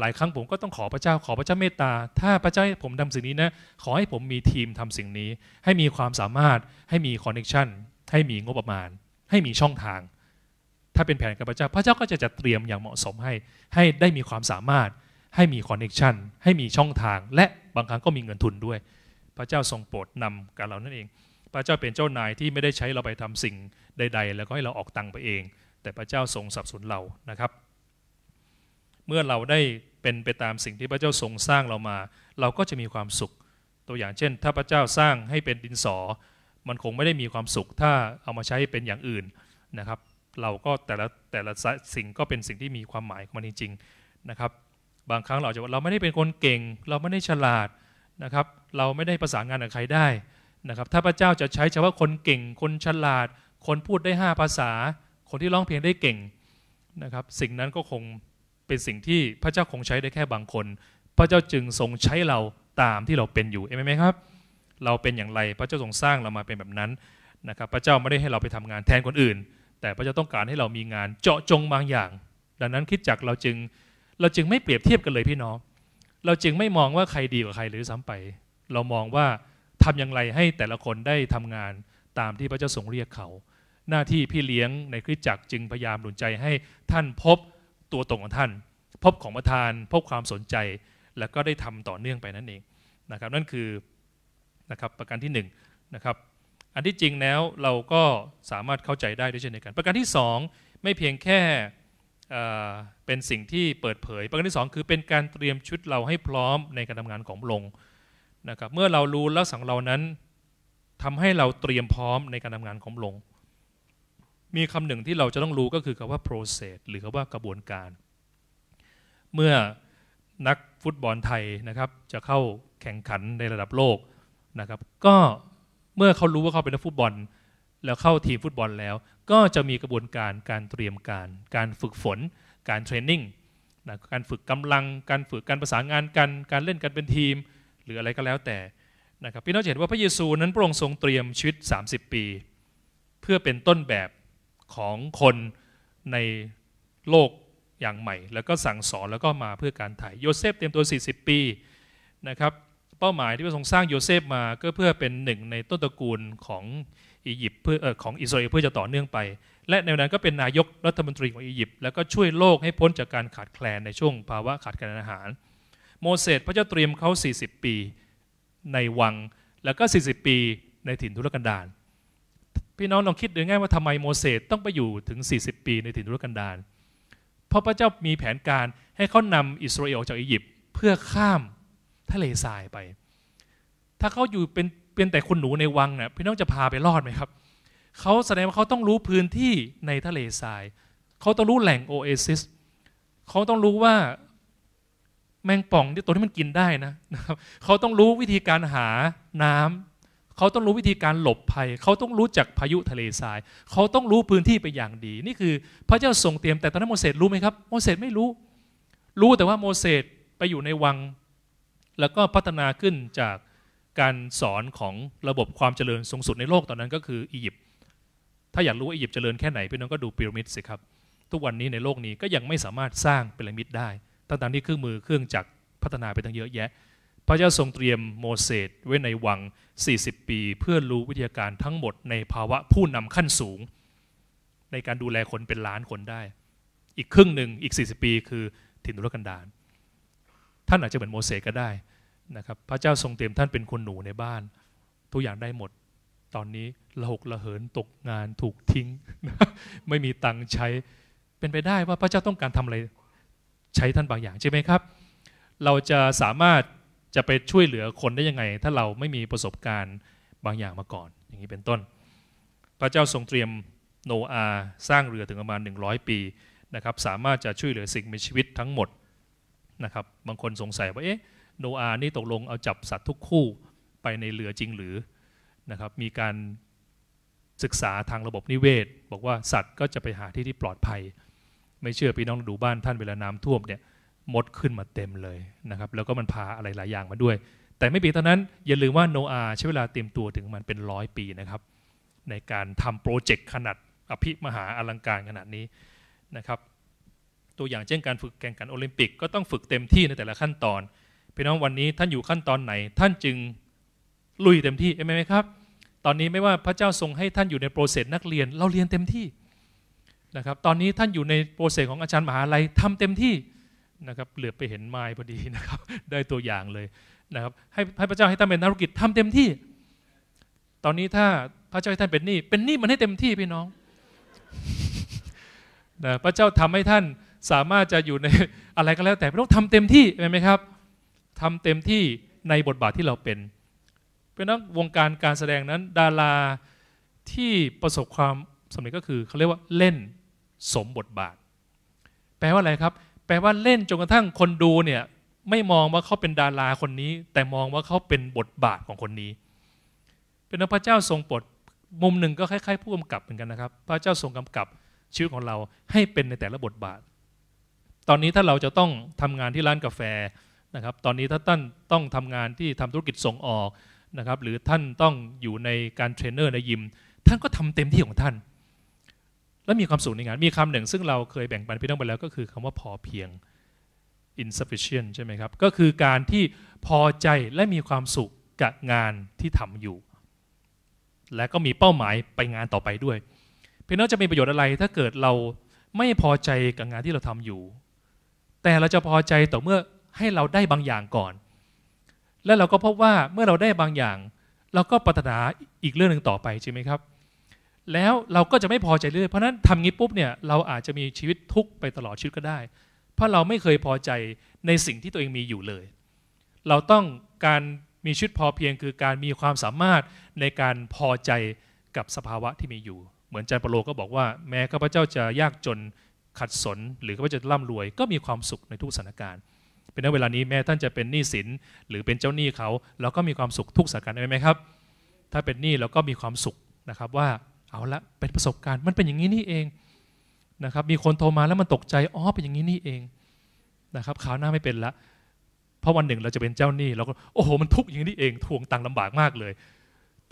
หลายครั้งผมก็ต้องขอพระเจ้าขอพระเจ้าเมตตาถ้าพระเจ้าให้ผมทาสิ่งนี้นะ ขอให้ผมมีทีมทำสิ่งนี้ ให้มีความสามารถ ให้มีคอนเน็ชันให้มีงบประมาณ ให้มีช่องทาง ถ้าเป็นแผนกับพระเจ้า พระเจ้าก็จะจัดเตรียมอย่างเหมาะสมให้ ให้ได้มีความสามารถ ให้มีคอนเน็ชันให้มีช่องทาง และบางครั้งก็มีเงินทุนด้วย พระเจ้าทรงโปรดนำกับเรานั่นเอง พระเจ้าเป็นเจ้านายที่ไม่ได้ใช้เราไปทำสิ่งใด ๆ แล้วก็ให้เราออกตังค์ไปเอง แต่พระเจ้าทรงสับสนเรานะครับ เมื่อเราได้เป็นไปตามสิ่งที่พระเจ้าทรงสร้างเรามา เราก็จะมีความสุข ตัวอย่างเช่น ถ้าพระเจ้าสร้างให้เป็นดินสอ มันคงไม่ได้มีความสุขถ้าเอามาใช้เป็นอย่างอื่นนะครับ เราก็แต่ละแต่ละสิ่งก็เป็นสิ่งที่มีความหมายของมันจริงๆนะครับบางครั้งเราจะเราไม่ได้เป็นคนเก่ง เราไม่ได้ฉลาดนะครับ เราไม่ได้ประสานงานกับใครได้นะครับถ้าพระเจ้าจะใช้เฉพาะคนเก่ง คนฉลาด คนพูดได้5ภาษา คนที่ร้องเพลงได้เก่งนะครับสิ่งนั้นก็คงเป็นสิ่งที่พระเจ้าคงใช้ได้แค่บางคน พระเจ้าจึงทรงใช้เราตามที่เราเป็นอยู่ เอเมนไหมครับ เราเป็นอย่างไรพระเจ้าทรงสร้างเรามาเป็นแบบนั้นนะครับ พระเจ้าไม่ได้ให้เราไปทำงานแทนคนอื่น แต่พระเจ้าต้องการให้เรามีงานเจาะจงบางอย่าง ดังนั้นคิดจักเราจึงเราจึงไม่เปรียบเทียบกันเลยพี่น้อง เราจึงไม่มองว่าใครดีกว่าใครหรือซ้ำไป เรามองว่าทำอย่างไรให้แต่ละคนได้ทำงานตามที่พระเจ้าทรงเรียกเขา หน้าที่พี่เลี้ยง ในคริสตจักรจึงพยายามหนุนใจให้ท่านพบตัวตนของท่าน พบของประธานพบความสนใจแล้วก็ได้ทำต่อเนื่องไปนั่นเองนะครับนั่นคือนะครับประการที่1นะครับอันที่จริงแล้วเราก็สามารถเข้าใจได้ด้วยเช่นเดียวกันประการที่ 2 ไม่เพียงแค่เป็นสิ่งที่เปิดเผย ประการที่ 2 คือเป็นการเตรียมชุดเราให้พร้อมในการทำงานของลงนะครับเมื่อเรารู้แล้วสั่งเรานั้นทำให้เราเตรียมพร้อมในการทำงานของลงมีคำหนึ่งที่เราจะต้องรู้ก็คือคำว่า process หรือคำว่ากระบวนการ เมื่อนักฟุตบอลไทยนะครับจะเข้าแข่งขันในระดับโลกนะครับ ก็เมื่อเขารู้ว่าเขาเป็นนักฟุตบอล แล้วเข้าทีมฟุตบอลแล้ว ก็จะมีกระบวนการการเตรียมการ การฝึกฝน การเทรนนิ่งนะการฝึกกำลัง การฝึกการประสานงานกันการเล่นกันเป็นทีม หรืออะไรก็แล้วแต่นะครับพี่น้องเห็นว่าพระเยซูนั้นพระองค์ทรงเตรียมชีวิต30 ปี เพื่อเป็นต้นแบบของคนในโลกอย่างใหม่ แล้วก็สั่งสอนแล้วก็มาเพื่อการไถ่โยเซฟเตรียมตัว 40 ปีนะครับเป้าหมายที่พระองค์สร้างโยเซฟมาก็เพื่อเป็นหนึ่ง ในต้นตระกูลของอียิปต์เพื่อของอิสราเอลเพื่อจะต่อเนื่องไป และในนั้นก็เป็นนายกรัฐมนตรีของอียิปต์แล้วก็ช่วยโลกให้พ้นจากการขาดแคลนในช่วง ภาวะขาดแคลนอาหาร โมเสสพระเจ้าเตรียมเขา40 ปีในวังแล้วก็ 40 ปี ในถิ่นทุรกันดารพี่น้องลองคิดดูง่ายว่าทำไมโมเสสต้องไปอยู่ถึง 40 ปีในถิ่นทุรกันดารเพราะพระเจ้ามีแผนการให้เขานำอิสราเอลออกจากอียิปต์เพื่อข้ามทะเลทรายไป ถ้าเขาอยู่เป็นเป็นแต่คนหนูในวังนะ่ยพี่น้องจะพาไปรอดไหมครับเขาแสดงว่าเขาต้องรู้พื้นที่ในทะเลทรายเขาต้องรู้แหล่งโอเอซิสเขาต้องรู้ว่าแมงป่องที่ตัวที่มันกินได้นะเขาต้องรู้วิธีการหาน้ำเขาต้องรู้วิธีการหลบภัย เขาต้องรู้จักพายุทะเลทราย เขาต้องรู้พื้นที่ไปอย่างดี นี่คือพระเจ้าทรงเตรียม แต่ตอนนั้นโมเสสรู้ไหมครับ โมเสสไม่รู้ รู้แต่ว่าโมเสสไปอยู่ในวัง แล้วก็พัฒนาขึ้นจากการสอนของระบบความเจริญสูงสุดในโลกตอนนั้นก็คืออียิปต์ ถ้าอยากรู้ว่าอียิปต์เจริญแค่ไหนพี่น้องก็ดูพีระมิดสิครับ ทุกวันนี้ในโลกนี้ก็ยังไม่สามารถสร้างพีระมิดได้ตั้งแต่ที่เครื่องมือเครื่องจักรพัฒนาไปตั้งเยอะแยะพระเจ้าทรงเตรียมโมเสสไว้ในวัง40ปีเพื่อรู้วิทยาการทั้งหมดในภาวะผู้นำขั้นสูง ในการดูแลคนเป็นล้านคนได้ อีกครึ่งหนึ่งอีก40ปีคือถิ่นทุรกันดารท่านอาจจะเหมือนโมเสสก็ได้นะครับ พระเจ้าทรงเตรียมท่านเป็นคนหนูในบ้านทุกอย่างได้หมด ตอนนี้ระหกระเหินตกงานถูกทิ้ง ไม่มีตังใช้เป็นไปได้ ว่าพระเจ้าต้องการทำอะไรใช้ท่านบางอย่างใช่ไหมครับ เราจะสามารถจะไปช่วยเหลือคนได้ยังไง ถ้าเราไม่มีประสบการณ์บางอย่างมาก่อน อย่างนี้เป็นต้นพระเจ้าทรงเตรียมโนอาสร้างเรือถึงประมาณ 100 ปีนะครับสามารถจะช่วยเหลือสิ่งมีชีวิตทั้งหมดนะครับบางคนสงสัยว่าเอ๊ะโนอานี่ตกลงเอาจับสัตว์ทุกคู่ไปในเรือจริงหรือนะครับมีการศึกษาทางระบบนิเวศ บอกว่าสัตว์ก็จะไปหาที่ที่ปลอดภัย ไม่เชื่อพี่น้องดูบ้านท่านเวลาน้ำท่วมเนี่ยมดขึ้นมาเต็มเลยนะครับแล้วก็มันพาอะไรหลายอย่างมาด้วย แต่ไม่เพียงเท่านั้น อย่าลืมว่าโนอาใช้เวลาเตรียมตัวถึงมันเป็นร้อยปีนะครับในการทำโปรเจกต์ขนาด อภิมหาอลังการขนาดนี้นะครับตัวอย่างเช่นการฝึกแข่งขันโอลิมปิกก็ต้องฝึกเต็มที่ในแต่ละขั้นตอนพี่น้องวันนี้ท่านอยู่ขั้นตอนไหนท่านจึงลุยเต็มที่เห็นไหมครับตอนนี้ไม่ว่าพระเจ้าทรงให้ท่านอยู่ในโปรเซสนักเรียนเราเรียนเต็มที่นะครับตอนนี้ท่านอยู่ในโปรเซสของอาจารย์มหาลัยทำเต็มที่นะครับเหลือไปเห็นไม้พอดีนะครับ ได้ตัวอย่างเลยนะครับให้ให้พระเจ้าให้ท่านเป็นนักธุรกิจทำเต็มที่ ตอนนี้ถ้าพระเจ้าให้ท่านเป็นหนี้ เป็นหนี้มันให้เต็มที่พี่น้องนะพระเจ้าทำให้ท่านสามารถจะอยู่ในอะไรก็แล้ว แต่พี่น้องทำเต็มที่เห็นไหมครับ ทำเต็มที่ในบทบาทที่เราเป็นเป็นนักวงการการแสดงนั้นดาราที่ประสบความสำเร็จก็คือเขาเรียกว่าเล่นสมบทบาท แปลว่าอะไรครับแปลว่าเล่นจนกระทั่งคนดูเนี่ยไม่มองว่าเขาเป็นดาราคนนี้ แต่มองว่าเขาเป็นบทบาทของคนนี้ เป็นพระเจ้าทรงปลดมุมหนึ่งก็คล้ายๆผู้กำกับเหมือนกันนะครับ พระเจ้าทรงกำกับชีวิตของเราให้เป็นในแต่ละบทบาท ตอนนี้ถ้าเราจะต้องทำงานที่ร้านกาแฟนะครับตอนนี้ถ้าท่านต้องทำงานที่ทำธุรกิจส่งออกนะครับหรือท่านต้องอยู่ในการเทรนเนอร์ในยิมท่านก็ทำเต็มที่ของท่านแล้วมีความสุขในงาน มีคำหนึ่งซึ่งเราเคยแบ่งปันพี่น้องไปแล้วก็คือคำว่าพอเพียง insufficient ใช่ไหมครับ ก็คือการที่พอใจและมีความสุขกับงานที่ทำอยู่ และก็มีเป้าหมายไปงานต่อไปด้วย พี่น้องจะมีประโยชน์อะไร ถ้าเกิดเราไม่พอใจกับงานที่เราทำอยู่ แต่เราจะพอใจต่อเมื่อให้เราได้บางอย่างก่อน และเราก็พบว่าเมื่อเราได้บางอย่าง เราก็ปรารถนาอีกเรื่องหนึ่งต่อไปใช่ไหมครับแล้วเราก็จะไม่พอใจเรื่อยเพราะนั้นทำงี้ปุ๊บเนี่ยเราอาจจะมีชีวิตทุกข์ไปตลอดชีวิตก็ได้ เพราะเราไม่เคยพอใจในสิ่งที่ตัวเองมีอยู่เลย เราต้องการมีชีวิตพอเพียงคือการมีความสามารถในการพอใจกับสภาวะที่มีอยู่ เหมือนจารย์ปโลก็บอกว่า แม้ข้าพเจ้าจะยากจนขัดสน หรือข้าพเจ้าจะร่ำรวย ก็มีความสุขในทุกสถานการณ์ เป็นเวลานี้แม้ท่านจะเป็นหนี้สิน หรือเป็นเจ้าหนี้เขาเราก็มีความสุขทุกสถานการณ์ได้ไหมครับ ถ้าเป็นหนี้เราก็มีความสุขนะครับว่าเอาละเป็นประสบการณ์ มันเป็นอย่างนี้นี่เองนะครับมีคนโทรมาแล้วมันตกใจอ๋อเป็นอย่างนี้นี่เองนะครับข่าวหน้าไม่เป็นละเพราะวันหนึ่งเราจะเป็นเจ้าหนี้ เราก็โอ้โหมันทุกข์อย่างนี้เองทวงตังค์ลำบากมากเลย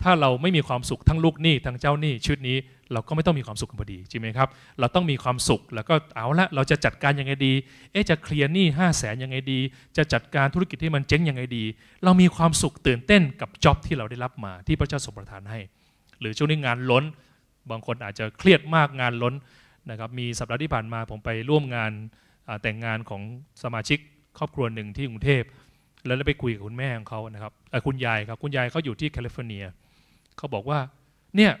ถ้าเราไม่มีความสุขทั้งลูกหนี้ทั้งเจ้าหนี้ชุดนี้ เราก็ไม่ต้องมีความสุขกันพอดีจริงไหมครับเราต้องมีความสุขแล้วก็เอาละเราจะจัดการยังไงดีเอ๊จะเคลียร์หนี้ห้าแสนยังไงดี จะจัดการธุรกิจที่มันเจ๊งยังไงดี เรามีความสุขตื่นเต้นกับจ็อบที่เราได้รับมาที่พระเจ้าทรงประทานให้หรือช่วงนี้งานล้นบางคนอาจจะเครียดมากงานล้นนะครับมีสัปดาห์ที่ผ่านมาผมไปร่วมงานแต่งงานของสมาชิก ครอบครัวหนึ่งที่กรุงเทพแล้วไปคุยกับคุณแม่ของเขานะครับคุณยายครับคุณยายเขาอยู่ที่แคลิฟอร์เนียเขาบอกว่าเนี่ย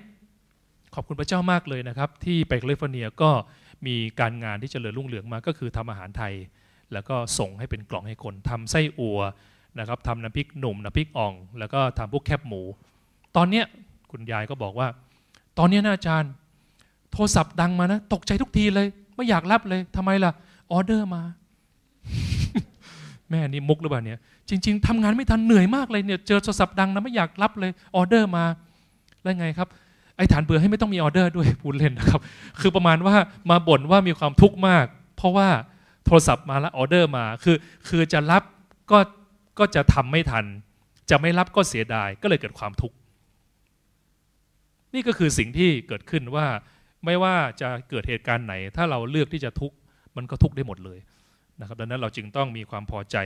ขอบคุณพระเจ้ามากเลยนะครับที่ไปแคลิฟอร์เนียก็มีการงานที่เจริญรุ่งเรืองมาก็คือทำอาหารไทย แล้วก็ส่งให้เป็นกล่องให้คน ทำไส้อัวนะครับทำน้ำพริกหนุ่มน้ำพริกอ่องแล้วก็ทำพวกแคบหมูตอนเนี้ยคุณยายก็บอกว่าตอนนี้นะอาจารย์ โทรศัพท์ดังมานะตกใจทุกทีเลย ไม่อยากรับเลยทำไมล่ะออเดอร์มาแม่นี่มุกหรือเปล่าเนี่ย จริง ๆทำงานไม่ทันเหนื่อยมากเลยเนี่ยเจอโทรศัพท์ดังนะไม่อยากรับเลยออเดอร์มาแล้วไงครับ ไอ้ฐานเบื่อให้ไม่ต้องมีออเดอร์ด้วยพูดเล่นนะครับ คือประมาณว่ามาบ่นว่ามีความทุกข์มาก เพราะว่า โทรศัพท์มาแล้วออเดอร์มา คือคือจะรับก็ก็จะทำไม่ทัน จะไม่รับก็เสียดายก็เลยเกิดความทุกข์นี่ก็คือสิ่งที่เกิดขึ้นว่าไม่ว่าจะเกิดเหตุการณ์ไหน ถ้าเราเลือกที่จะทุกข์มันก็ทุกข์ได้หมดเลยนะครับดังนั้นเราจึงต้องมีความพอใจ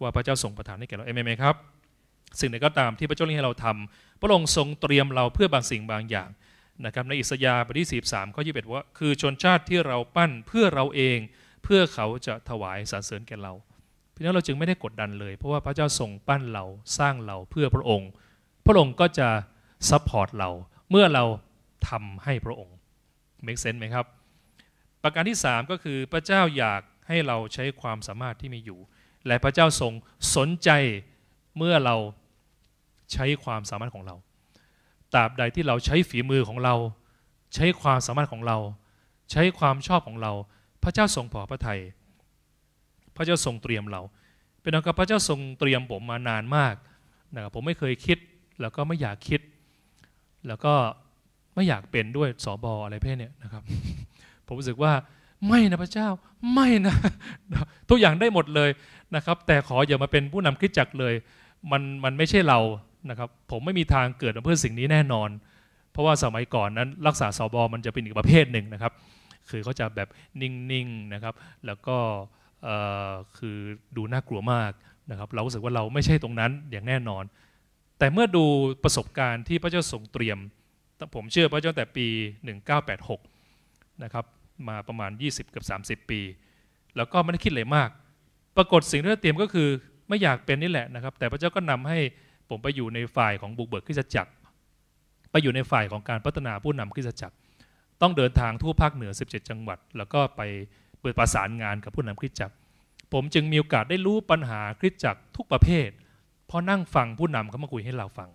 ว่าพระเจ้าทรงประทานให้แก่เราเอเมนไหมครับสิ่งใดก็ตามที่พระเจ้าเรียกให้เราทำ พระองค์ทรงเตรียมเราเพื่อบางสิ่งบางอย่างนะครับในอิสยาห์บทที่1 3ข้อ21ว่าคือชนชาติที่เราปั้นเพื่อเราเองเพื่อเขาจะถวายสรรเสริญแก่เราเพราะนั้นเราจึงไม่ได้กดดันเลย เพราะว่าพระเจ้าทรงปั้นเราสร้างเราเพื่อพระองค์ พระองค์ก็จะซัพพอร์ตเราเมื่อเราทำให้พระองค์ make sense ไหมครับ ประการที่3ก็คือพระเจ้าอยากให้เราใช้ความสามารถที่มีอยู่ และพระเจ้าทรงสนใจเมื่อเราใช้ความสามารถของเรา ตราบใดที่เราใช้ฝีมือของเรา ใช้ความสามารถของเรา ใช้ความชอบของเรา พระเจ้าทรงพอพระทยัยพระเจ้าทรงเตรียมเรา เป็นอันกับพระเจ้าทรงเตรียมผมมานานมากนะครับผมไม่เคยคิดแล้วก็ไม่อยากคิดแล้วก็ไม่อยากเป็นด้วยสอบออะไรเพศเนี่ยนะครับ ผมรู้สึกว่าไม่นะพระเจ้าไม่นะทุกอย่างได้หมดเลยนะครับแต่ขออย่ามาเป็นผู้นำคิดจักเลยมันมันไม่ใช่เรานะครับผมไม่มีทางเกิดเพื่อสิ่งนี้แน่นอน เพราะว่าสมัยก่อนนั้นรักษาสอบอ มันจะเป็นอีกประเภทหนึ่งนะครับ คือเขาจะแบบนิ่งๆนะครับ แล้วก็คือดูน่ากลัวมากนะครับ เรารู้สึกว่าเราไม่ใช่ตรงนั้น อย่างแน่นอนแต่เมื่อดูประสบการณ์ที่พระเจ้าทรงเตรียมผมเชื่อพระเจ้าแต่ปี 1986 นะครับมาประมาณ 20กับ30 ปี แล้วก็ไม่ได้คิดเลยมาก ปรากฏสิ่งที่เราเตรียมก็คือไม่อยากเป็นนี่แหละนะครับแต่พระเจ้าก็นำให้ผมไปอยู่ในฝ่ายของบุกเบิกขึ้นจักร ไปอยู่ในฝ่ายของการพัฒนาผู้นำขึ้นจักร ต้องเดินทางทั่วภาคเหนือ 17 จังหวัด แล้วก็ไปเปิดประสานงานกับผู้นำคริสจักร ผมจึงมีโอกาสได้รู้ปัญหาคริสจักรทุกประเภทพอนั่งฟังผู้นำเขามาคุยให้เราฟัง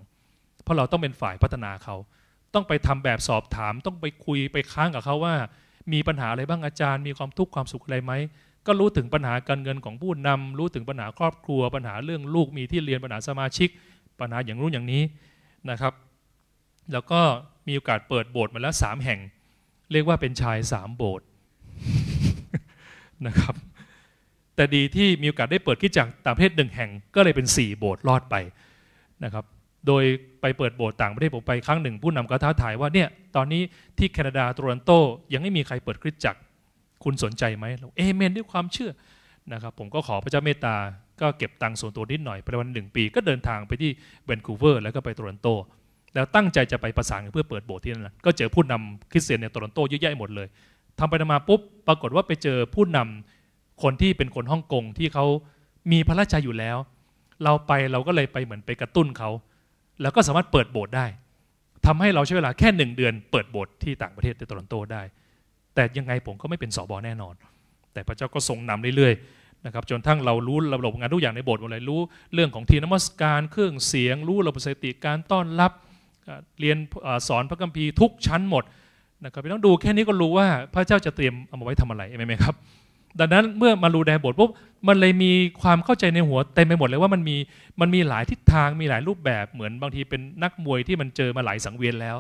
เพราะเราต้องเป็นฝ่ายพัฒนาเขา ต้องไปทำแบบสอบถาม ต้องไปคุยไปค้างกับเขาว่า มีปัญหาอะไรบ้างอาจารย์ มีความทุกข์ความสุขอะไรไหม ก็รู้ถึงปัญหาการเงินของผู้นำ รู้ถึงปัญหาครอบครัว ปัญหาเรื่องลูก มีที่เรียน ปัญหาสมาชิก ปัญหาอย่างรู้อย่างนี้นะครับ แล้วก็มีโอกาสเปิดโบสถ์มาแล้วสามแห่ง เรียกว่าเป็นชายสามโบสถ์นะครับแต่ดีที่มีโอกาสได้เปิดคิดจักต่างประเทศหนึ่งแห่งก็เลยเป็น 4 โบสถ์รอดไปนะครับโดยไปเปิดโบสถ์ต่างประเทศผมไปครั้งหนึ่งผู้นำก็ท้าทายว่าเนี่ยตอนนี้ที่แคนาดาโตรอนโตยังไม่มีใครเปิดคิดจักรคุณสนใจไหมเราเอเมนด้วยความเชื่อนะครับผมก็ขอพระเจ้าเมตตาก็เก็บตังค์ส่วนตัวนิดหน่อย ประมาณหนึ่งปีก็เดินทางไปที่เวนคูเวอร์แล้วก็ไปโตรอนโตแล้วตั้งใจจะไปประสานเพื่อเปิดโบสถ์ที่นั่นก็เจอผู้นำคริสเตียนในโตรอนโตเยอะแยะหมดเลยทำไปมาปุ๊บปรากฏว่าไปเจอผู้นำคนที่เป็นคนฮ่องกงที่เขามีพระราชาอยู่แล้ว เราไปเราก็เลยไปเหมือนไปกระตุ้นเขาแล้วก็สามารถเปิดโบสถ์ได้ ทำให้เราใช้เวลาแค่หนึ่งเดือน เปิดโบสถ์ที่ต่างประเทศในโตลอนโตได้ แต่ยังไงผมก็ไม่เป็นสอบอแน่นอน แต่พระเจ้าก็ทรงนำเรื่อยๆนะครับจนทั้งเรารู้ระบบงานทุกอย่างในโบสถ์หมดเลยรู้ เรื่องของทีนมัสการเครื่องเสียง รู้ระบบสติการต้อนรับ เรียนสอนพระคัมภีร์ทุกชั้นหมดนะครับไม่ต้องดูแค่นี้ก็รู้ว่าพระเจ้าจะเตรียมเอามาไว้ทำอะไรไหมครับดังนั้นเมื่อมารู้ในบทปุ๊บมันเลยมีความเข้าใจในหัวเต็มไปหมดเลยว่ามันมีมันมีหลายทิศทาง มีหลายรูปแบบเหมือนบางทีเป็นนักมวยที่มันเจอมาหลายสังเวียนแล้ว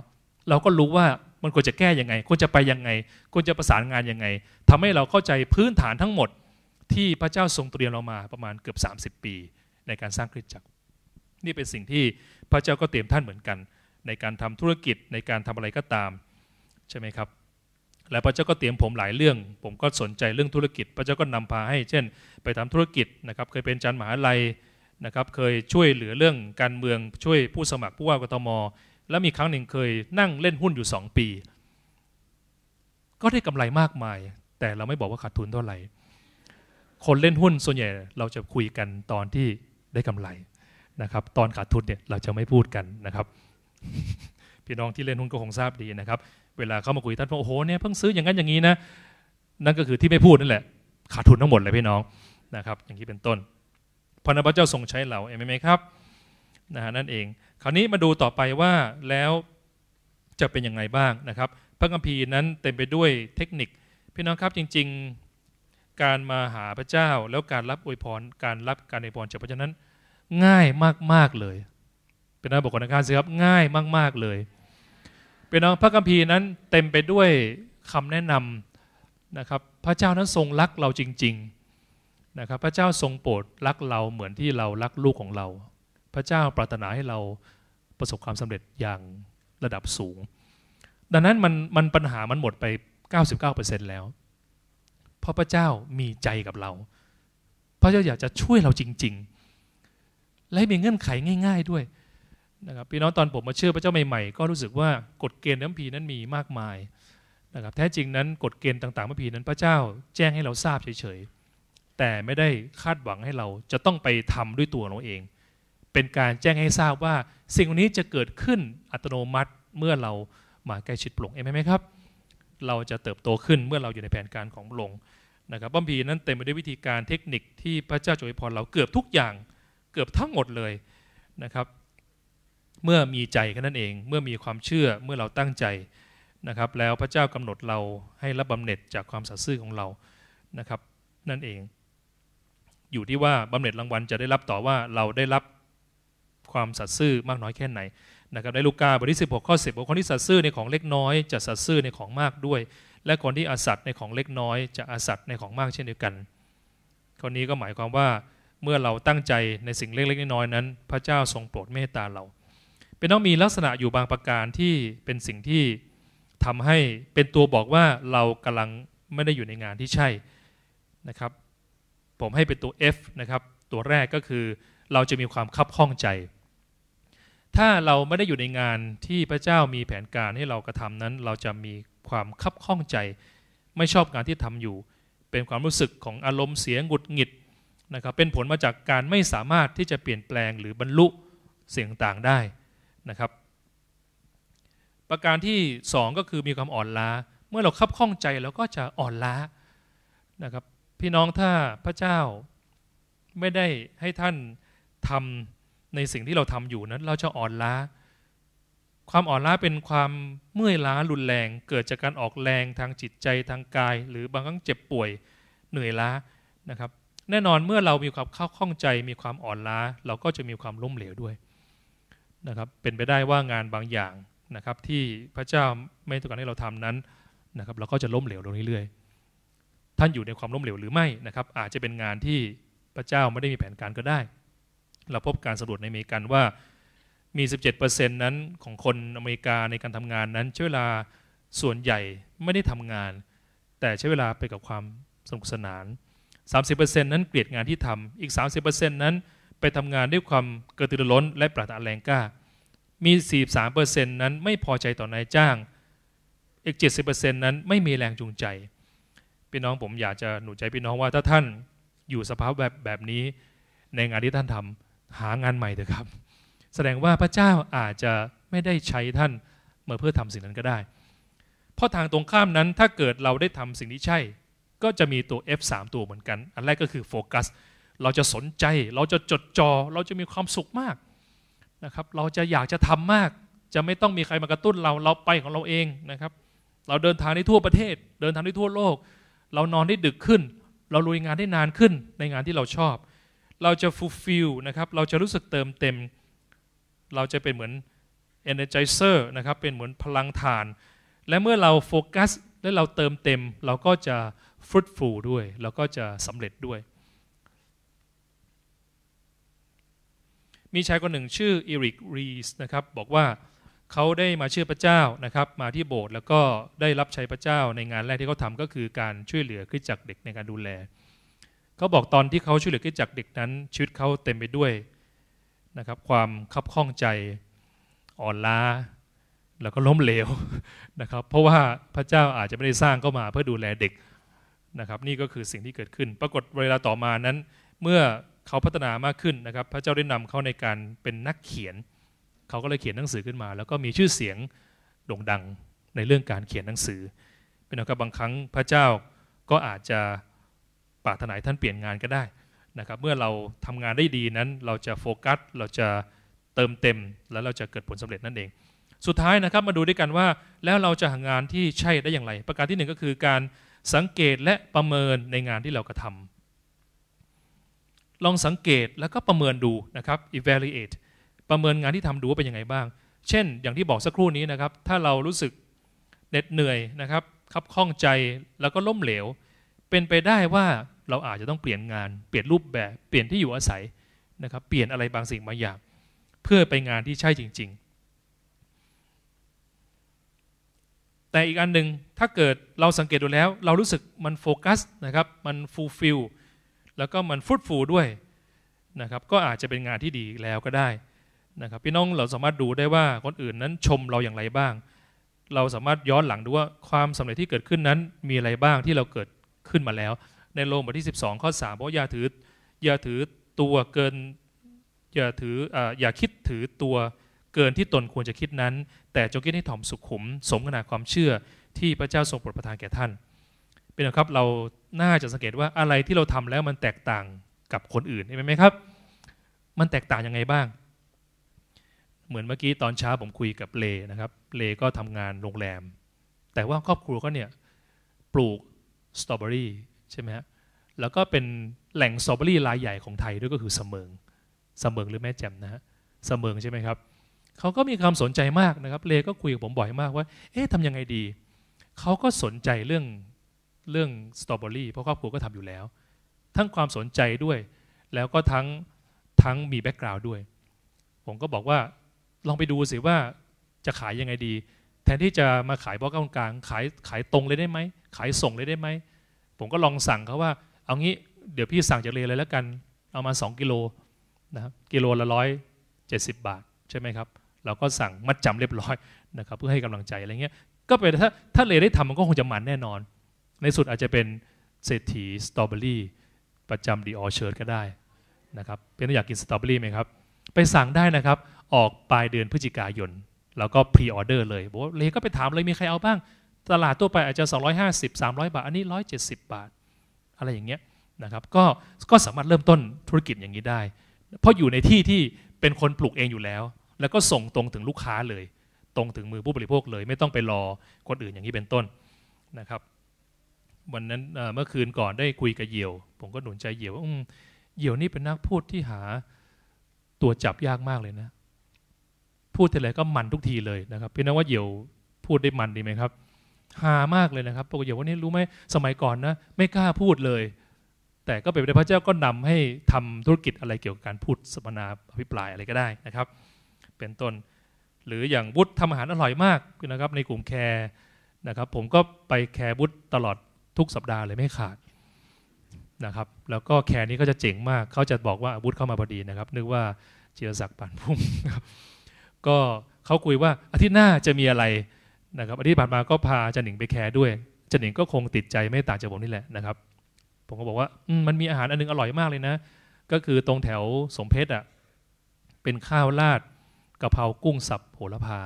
เราก็รู้ว่ามันควรจะแก้ยังไง ควรจะไปยังไง ควรจะประสานงานยังไง ทำให้เราเข้าใจพื้นฐานทั้งหมดที่พระเจ้าทรงเตรียมเรามาประมาณเกือบ30 ปีในการสร้างคริสตจักรนี่เป็นสิ่งที่พระเจ้าก็เตรียมท่านเหมือนกัน ในการทำธุรกิจในการทำอะไรก็ตาม ใช่ไหมครับและพระเจ้าก็เตรียมผมหลายเรื่อง ผมก็สนใจเรื่องธุรกิจ พระเจ้าก็นำพาให้ เช่น ไปทำธุรกิจนะครับ เคยเป็นจันมหาลัยนะครับ เคยช่วยเหลือเรื่องการเมือง ช่วยผู้สมัครผู้ว่ากทม แล้วมีครั้งหนึ่งเคยนั่งเล่นหุ้นอยู่ 2 ปี ก็ได้กำไรมากมาย แต่เราไม่บอกว่าขาดทุนเท่าไหร่ คนเล่นหุ้นส่วนใหญ่เราจะคุยกันตอนที่ได้กำไรนะครับ ตอนขาดทุนเนี่ยเราจะไม่พูดกันนะครับ พี่น้องที่เล่นหุ้นก็คงทราบดีนะครับเวลาเข้ามาคุยท่านบอกโอ้โหเนี่ยเพิ่งซื้ออย่างนั้นอย่างนี้นะนั่นก็คือที่ไม่พูดนั่นแหละขาดทุนทั้งหมดเลยพี่น้องนะครับ อย่างที่เป็นต้นพระนพเจ้าทรงใช้เราเองไหมครับนะฮะนั่นเอง คราวนี้มาดูต่อไปว่าแล้วจะเป็นยังไงบ้างนะครับ พระคัมภีร์นั้นเต็มไปด้วยเทคนิคพี่น้องครับจริง ๆการมาหาพระเจ้าแล้วการรับอวยพรการรับการอวยพรจากพระเจ้านั้น ง่ายมากๆเลย เป็นนักบวกคนก้าศึกครับง่ายมาก ๆเลยเป็นน้องพระคัมภีร์นั้นเต็มไปด้วยคำแนะนำนะครับพระเจ้านั้นทรงรักเราจริงๆนะครับพระเจ้าทรงโปรดรักเราเหมือนที่เรารักลูกของเรา พระเจ้าปรารถนาให้เราประสบความสำเร็จอย่างระดับสูง ดังนั้นมันมันปัญหามันหมดไป99%แล้วเพราะพระเจ้ามีใจกับเรา พระเจ้าอยากจะช่วยเราจริงๆ และมีเงื่อนไขง่าย ๆด้วยนะครับพี่น้องตอนผมมาเชื่อพระเจ้าใหม่ๆ ก็รู้สึกว่ากฎเกณฑ์น้ำพีนั้นมีมากมายนะครับแท้จริงนั้น กฎเกณฑ์ต่างๆพระพีนั้นพระเจ้าแจ้งให้เราทราบเฉยๆแต่ไม่ได้คาดหวังให้เราจะต้องไปทำด้วยตัวเราเอง เป็นการแจ้งให้ทราบว่าสิ่งนี้จะเกิดขึ้นอัตโนมัติเมื่อเรามาใกล้ชิดปลงเองไหมครับ เราจะเติบโตขึ้นเมื่อเราอยู่ในแผนการของปลงนะครับบัมพีนั้นเต็มไปด้วยวิธีการเทคนิคที่พระเจ้าจะอวยพรเราเกือบทุกอย่างเกือบทั้งหมดเลยนะครับเมื่อมีใจแค่นั้นเอง เมื่อมีความเชื่อ เมื่อเราตั้งใจนะครับ แล้วพระเจ้ากำหนดเราให้รับบำเหน็จจากความสัตย์ซื่อของเรา นะครับ นั่นเอง อยู่ที่ว่าบำเหน็จรางวัลจะได้รับต่อว่าเราได้รับความสัตย์ซื่อมากน้อยแค่ไหนนะครับในลูกาบทที่16ข้อ10บอกคนที่สัตย์ซื่อในของเล็กน้อยจะสัตย์ซื่อในของมากด้วย และคนที่อาศัตในของเล็กน้อยจะอาศัตในของมากเช่นเดียวกันคนนี้ก็หมายความว่าเมื่อเราตั้งใจในสิ่งเล็กๆน้อยๆนั้น พระเจ้าทรงโปรดเมตตาเราเป็นต้องมีลักษณะอยู่บางประการที่เป็นสิ่งที่ทำให้เป็นตัวบอกว่าเรากำลังไม่ได้อยู่ในงานที่ใช่นะครับ ผมให้เป็นตัว F นะครับตัวแรกก็คือเราจะมีความคับข้องใจ ถ้าเราไม่ได้อยู่ในงานที่พระเจ้ามีแผนการให้เรากระทำนั้น เราจะมีความคับข้องใจ ไม่ชอบงานที่ทำอยู่ เป็นความรู้สึกของอารมณ์เสียงหงุดหงิดนะครับเป็นผลมาจากการไม่สามารถที่จะเปลี่ยนแปลงหรือบรรลุเสียงต่างได้นะครับประการที่2ก็คือมีความอ่อนล้าเมื่อเราคับข้องใจเราก็จะอ่อนล้านะครับพี่น้องถ้าพระเจ้าไม่ได้ให้ท่านทำในสิ่งที่เราทำอยู่นั้นเราจะอ่อนล้า ความอ่อนล้าเป็นความเมื่อยล้ารุนแรง เกิดจากการออกแรงทางจิตใจทางกาย หรือบางครั้งเจ็บป่วยเหนื่อยล้านะครับแน่นอนเมื่อเรามีความเข้าข้องใจมีความอ่อนล้าเราก็จะมีความล้มเหลวด้วยนะครับเป็นไปได้ว่างานบางอย่างนะครับที่พระเจ้าไม่ต้องการให้เราทำนั้นนะครับเราก็จะล้มเหลวลงเรื่อยๆ ท่านอยู่ในความล้มเหลวหรือไม่นะครับอาจจะเป็นงานที่พระเจ้าไม่ได้มีแผนการก็ได้เราพบการสำรวจในอเมริกันว่ามี17%นั้นของคนอเมริกาในการทำงานนั้นใช้เวลาส่วนใหญ่ไม่ได้ทำงาน แต่ใช้เวลาไปกับความสนุกสนาน 30%นั้นเกลียดงานที่ทำอีก 30%นั้นไปทำงานด้วยความกระตือรือร้นและปราศถนาแรงกล้า มี 43%นั้นไม่พอใจต่อนายจ้างอีก70%นั้นไม่มีแรงจูงใจ พี่น้องผมอยากจะหนุนใจพี่น้องว่าถ้าท่าน อยู่สภาพแบบแบบนี้ ในงานที่ท่านทำหางานใหม่เถอะครับ แสดงว่าพระเจ้าอาจจะไม่ได้ใช้ท่านมาเพื่อทำสิ่งนั้นก็ได้ เพราะทางตรงข้ามนั้นถ้าเกิดเราได้ทำสิ่งที่ใช่ ก็จะมีตัว F3 ตัวเหมือนกัน อันแรกก็คือโฟกัสเราจะสนใจ เราจะจดจอ่อ เราจะมีความสุขมากนะครับ เราจะอยากจะทำมาก จะไม่ต้องมีใครมากระตุ้นเรา เราไปของเราเองนะครับ เราเดินทางได้ทั่วประเทศ เดินทางได้ทั่วโลก เรานอนได้ดึกขึ้น เราลุยงานได้นานขึ้น ในงานที่เราชอบ เราจะฟูลฟิลนะครับ เราจะรู้สึกเติมเต็ม เราจะเป็นเหมือนเอ n e จเซอร์นะครับ เป็นเหมือนพลังฐาน และเมื่อเราโฟกัสและเราเติมเต็มเราก็จะฟรุตฟูด้วย เราก็จะสำเร็จด้วยมีชายคนหนึ่งชื่ออิริกรีสนะครับบอกว่าเขาได้มาเชื่อพระเจ้านะครับ มาที่โบสถ์แล้วก็ได้รับใช้พระเจ้าในงานแรกที่เขาทาก็คือการช่วยเหลือขึ้นจากเด็กในการดูแลเขาบอกตอนที่เขาช่วยเหลือขึ้นจากเด็กนั้นชีวิตเขาเต็มไปด้วยนะครับ ความคับข้องใจอ่อนล้า แล้วก็ล้มเหลวนะครับ เพราะว่าพระเจ้าอาจจะไม่ได้สร้างเ้ามาเพื่อดูแลเด็กนะครับ นี่ก็คือสิ่งที่เกิดขึ้นปรากฏเวลาต่อมานั้นเมื่อเขาพัฒนามากขึ้นนะครับพระเจ้าได้นำเขาในการเป็นนักเขียน เขาก็เลยเขียนหนังสือขึ้นมา แล้วก็มีชื่อเสียงโด่งดังในเรื่องการเขียนหนังสือ เป็นนะครับบางครั้งพระเจ้าก็อาจจะปรารถนาท่านเปลี่ยนงานก็ได้นะครับเมื่อเราทำงานได้ดีนั้น เราจะโฟกัส เราจะเติมเต็มแล้วเราจะเกิดผลสำเร็จนั่นเอง สุดท้ายนะครับมาดูด้วยกันว่าแล้วเราจะหางานที่ใช่ได้อย่างไร ประการที่1ก็คือการสังเกตและประเมินในงานที่เรากระทาลองสังเกตแล้วก็ประเมินดูนะครับ evaluate ประเมินงานที่ทำดูว่าเป็นยังไงบ้าง เช่นอย่างที่บอกสักครู่นี้นะครับ ถ้าเรารู้สึกเหน็ดเหนื่อยนะครับคับข้องใจแล้วก็ล้มเหลว เป็นไปได้ว่าเราอาจจะต้องเปลี่ยนงาน เปลี่ยนรูปแบบ เปลี่ยนที่อยู่อาศัยนะครับ เปลี่ยนอะไรบางสิ่งบางอย่างเพื่อไปงานที่ใช่จริง ๆ แต่อีกอันหนึ่งถ้าเกิดเราสังเกตดูแล้วเรารู้สึกมันโฟกัสนะครับมันฟูลฟิลแล้วก็มันฟุดฟูด้วยนะครับก็อาจจะเป็นงานที่ดีแล้วก็ได้นะครับพี่น้องเราสามารถดูได้ว่าคนอื่นนั้นชมเราอย่างไรบ้าง เราสามารถย้อนหลังดูว่าความสำเร็จที่เกิดขึ้นนั้นมีอะไรบ้างที่เราเกิดขึ้นมาแล้ว ในโลมบทที่ 12ข้อ3เพราะอย่าถือ อย่าถือตัวเกินอย่าถืออย่าคิดถือตัวเกินที่ตนควรจะคิดนั้น แต่จงคิดให้ถ่อมสุขุม สมขนาดความเชื่อที่พระเจ้าทรงโปรดประทานแก่ท่านเป็นครับเราน่าจะสังเกตว่าอะไรที่เราทำแล้วมันแตกต่างกับคนอื่นเห็นไหมครับมันแตกต่างยังไงบ้าง เหมือนเมื่อกี้ตอนเช้าผมคุยกับเลนะครับเลก็ทำงานโรงแรมแต่ว่าครอบครัวก็เนี่ยปลูกสตรอเบอรี่ใช่ไหมฮะแล้วก็เป็นแหล่งสตรอเบอรี่รายใหญ่ของไทยด้วยก็คือเสมิงเสมิงหรือแม่แจ่มนะฮะเสมิงใช่ไหมครับเขาก็มีความสนใจมากนะครับเลก็คุยกับผมบ่อยมากว่าเอ๊ะทำยังไงดีเขาก็สนใจเรื่องเรื่องสตรอเบอรี่เพราะครอบครัวก็ทำอยู่แล้ว ทั้งความสนใจด้วยแล้วก็ทั้งทั้งมีแบ็กกราวด์ด้วยผมก็บอกว่าลองไปดูสิว่าจะขายยังไงดี แทนที่จะมาขายบล็อกกลางขายขายตรงเลยได้ไหมขายส่งเลยได้ไหมผมก็ลองสั่งเขาว่า เอางี้เดี๋ยวพี่สั่งจากเลเลยแล้วกัน เอามา 2กิโลนะครับกิโลละร้อยเจ็ดสิบบาทใช่ไหมครับเราก็สั่งมัดจำเรียบร้อยนะครับเพื่อให้กำลังใจอะไรเงี้ยก็เป็นถ้าถ้าเลได้ทำมันก็คงจะมันแน่นอนในสุดอาจจะเป็นเศรษฐีสตรอเบอรี่ประจำดีออเชิร์ดก็ได้นะครับ เป็นอยากกินสตรอเบอรี่ไหมครับ ไปสั่งได้นะครับออกปลายเดือนพฤศจิกายนแล้วก็พรีออเดอร์เลยบอกเลก็ไปถามเลยมีใครเอาบ้างตลาดตัวไปอาจจะ 250 300บาทอันนี้170บาท อะไรอย่างเงี้ยนะครับ ก็ก็สามารถเริ่มต้นธุรกิจอย่างนี้ได้ เพราะอยู่ในที่ที่เป็นคนปลูกเองอยู่แล้ว แล้วก็ส่งตรงถึงลูกค้าเลย ตรงถึงมือผู้บริโภคเลย ไม่ต้องไปรอคนอื่นอย่างนี้เป็นต้นนะครับวันนั้นเมื่อคืนก่อนได้คุยกับเหี่ยว ผมก็หนุนใจเหี่ยวว่าเหี่ยวนี่เป็นนักพูดที่หาตัวจับยากมากเลยนะ พูดทีไรก็มันทุกทีเลยนะครับพี่น้องว่าเหี่ยวพูดได้มันดีไหมครับหามากเลยนะครับ ปกติว่านี่รู้ไหมสมัยก่อนนะไม่กล้าพูดเลย แต่ก็เป็นไปพระเจ้าก็นำให้ทำธุรกิจอะไรเกี่ยวกับการพูดสัมมนาอภิปรายอะไรก็ได้นะครับ เป็นต้นหรืออย่างวุฒิทำอาหารอร่อยมากนะครับ ในกลุ่มแคร์นะครับ ผมก็ไปแคร์วุฒิตลอดทุกสัปดาห์เลยไม่ขาดนะครับ แล้วก็แขนนี้ก็จะเจ๋งมากเขาจะบอกว่าอาวุธเข้ามาพอดีนะครับ นึกว่าเจียศักดิ์ปานพุ่มก็เขาคุยว่าอาทิตย์หน้าจะมีอะไรนะครับอาทิตย์ผ่านมาก็พาจันหนิงไปแคร์ด้วยจันหนิงก็คงติดใจไม่ต่างจากผมนี่แหละนะครับ ผมก็บอกว่ามันมีอาหารอันนึงอร่อยมากเลยนะ ก็คือตรงแถวสมเพชรอ่ะเป็นข้าวราดกะเพรากุ้งสับโหระพา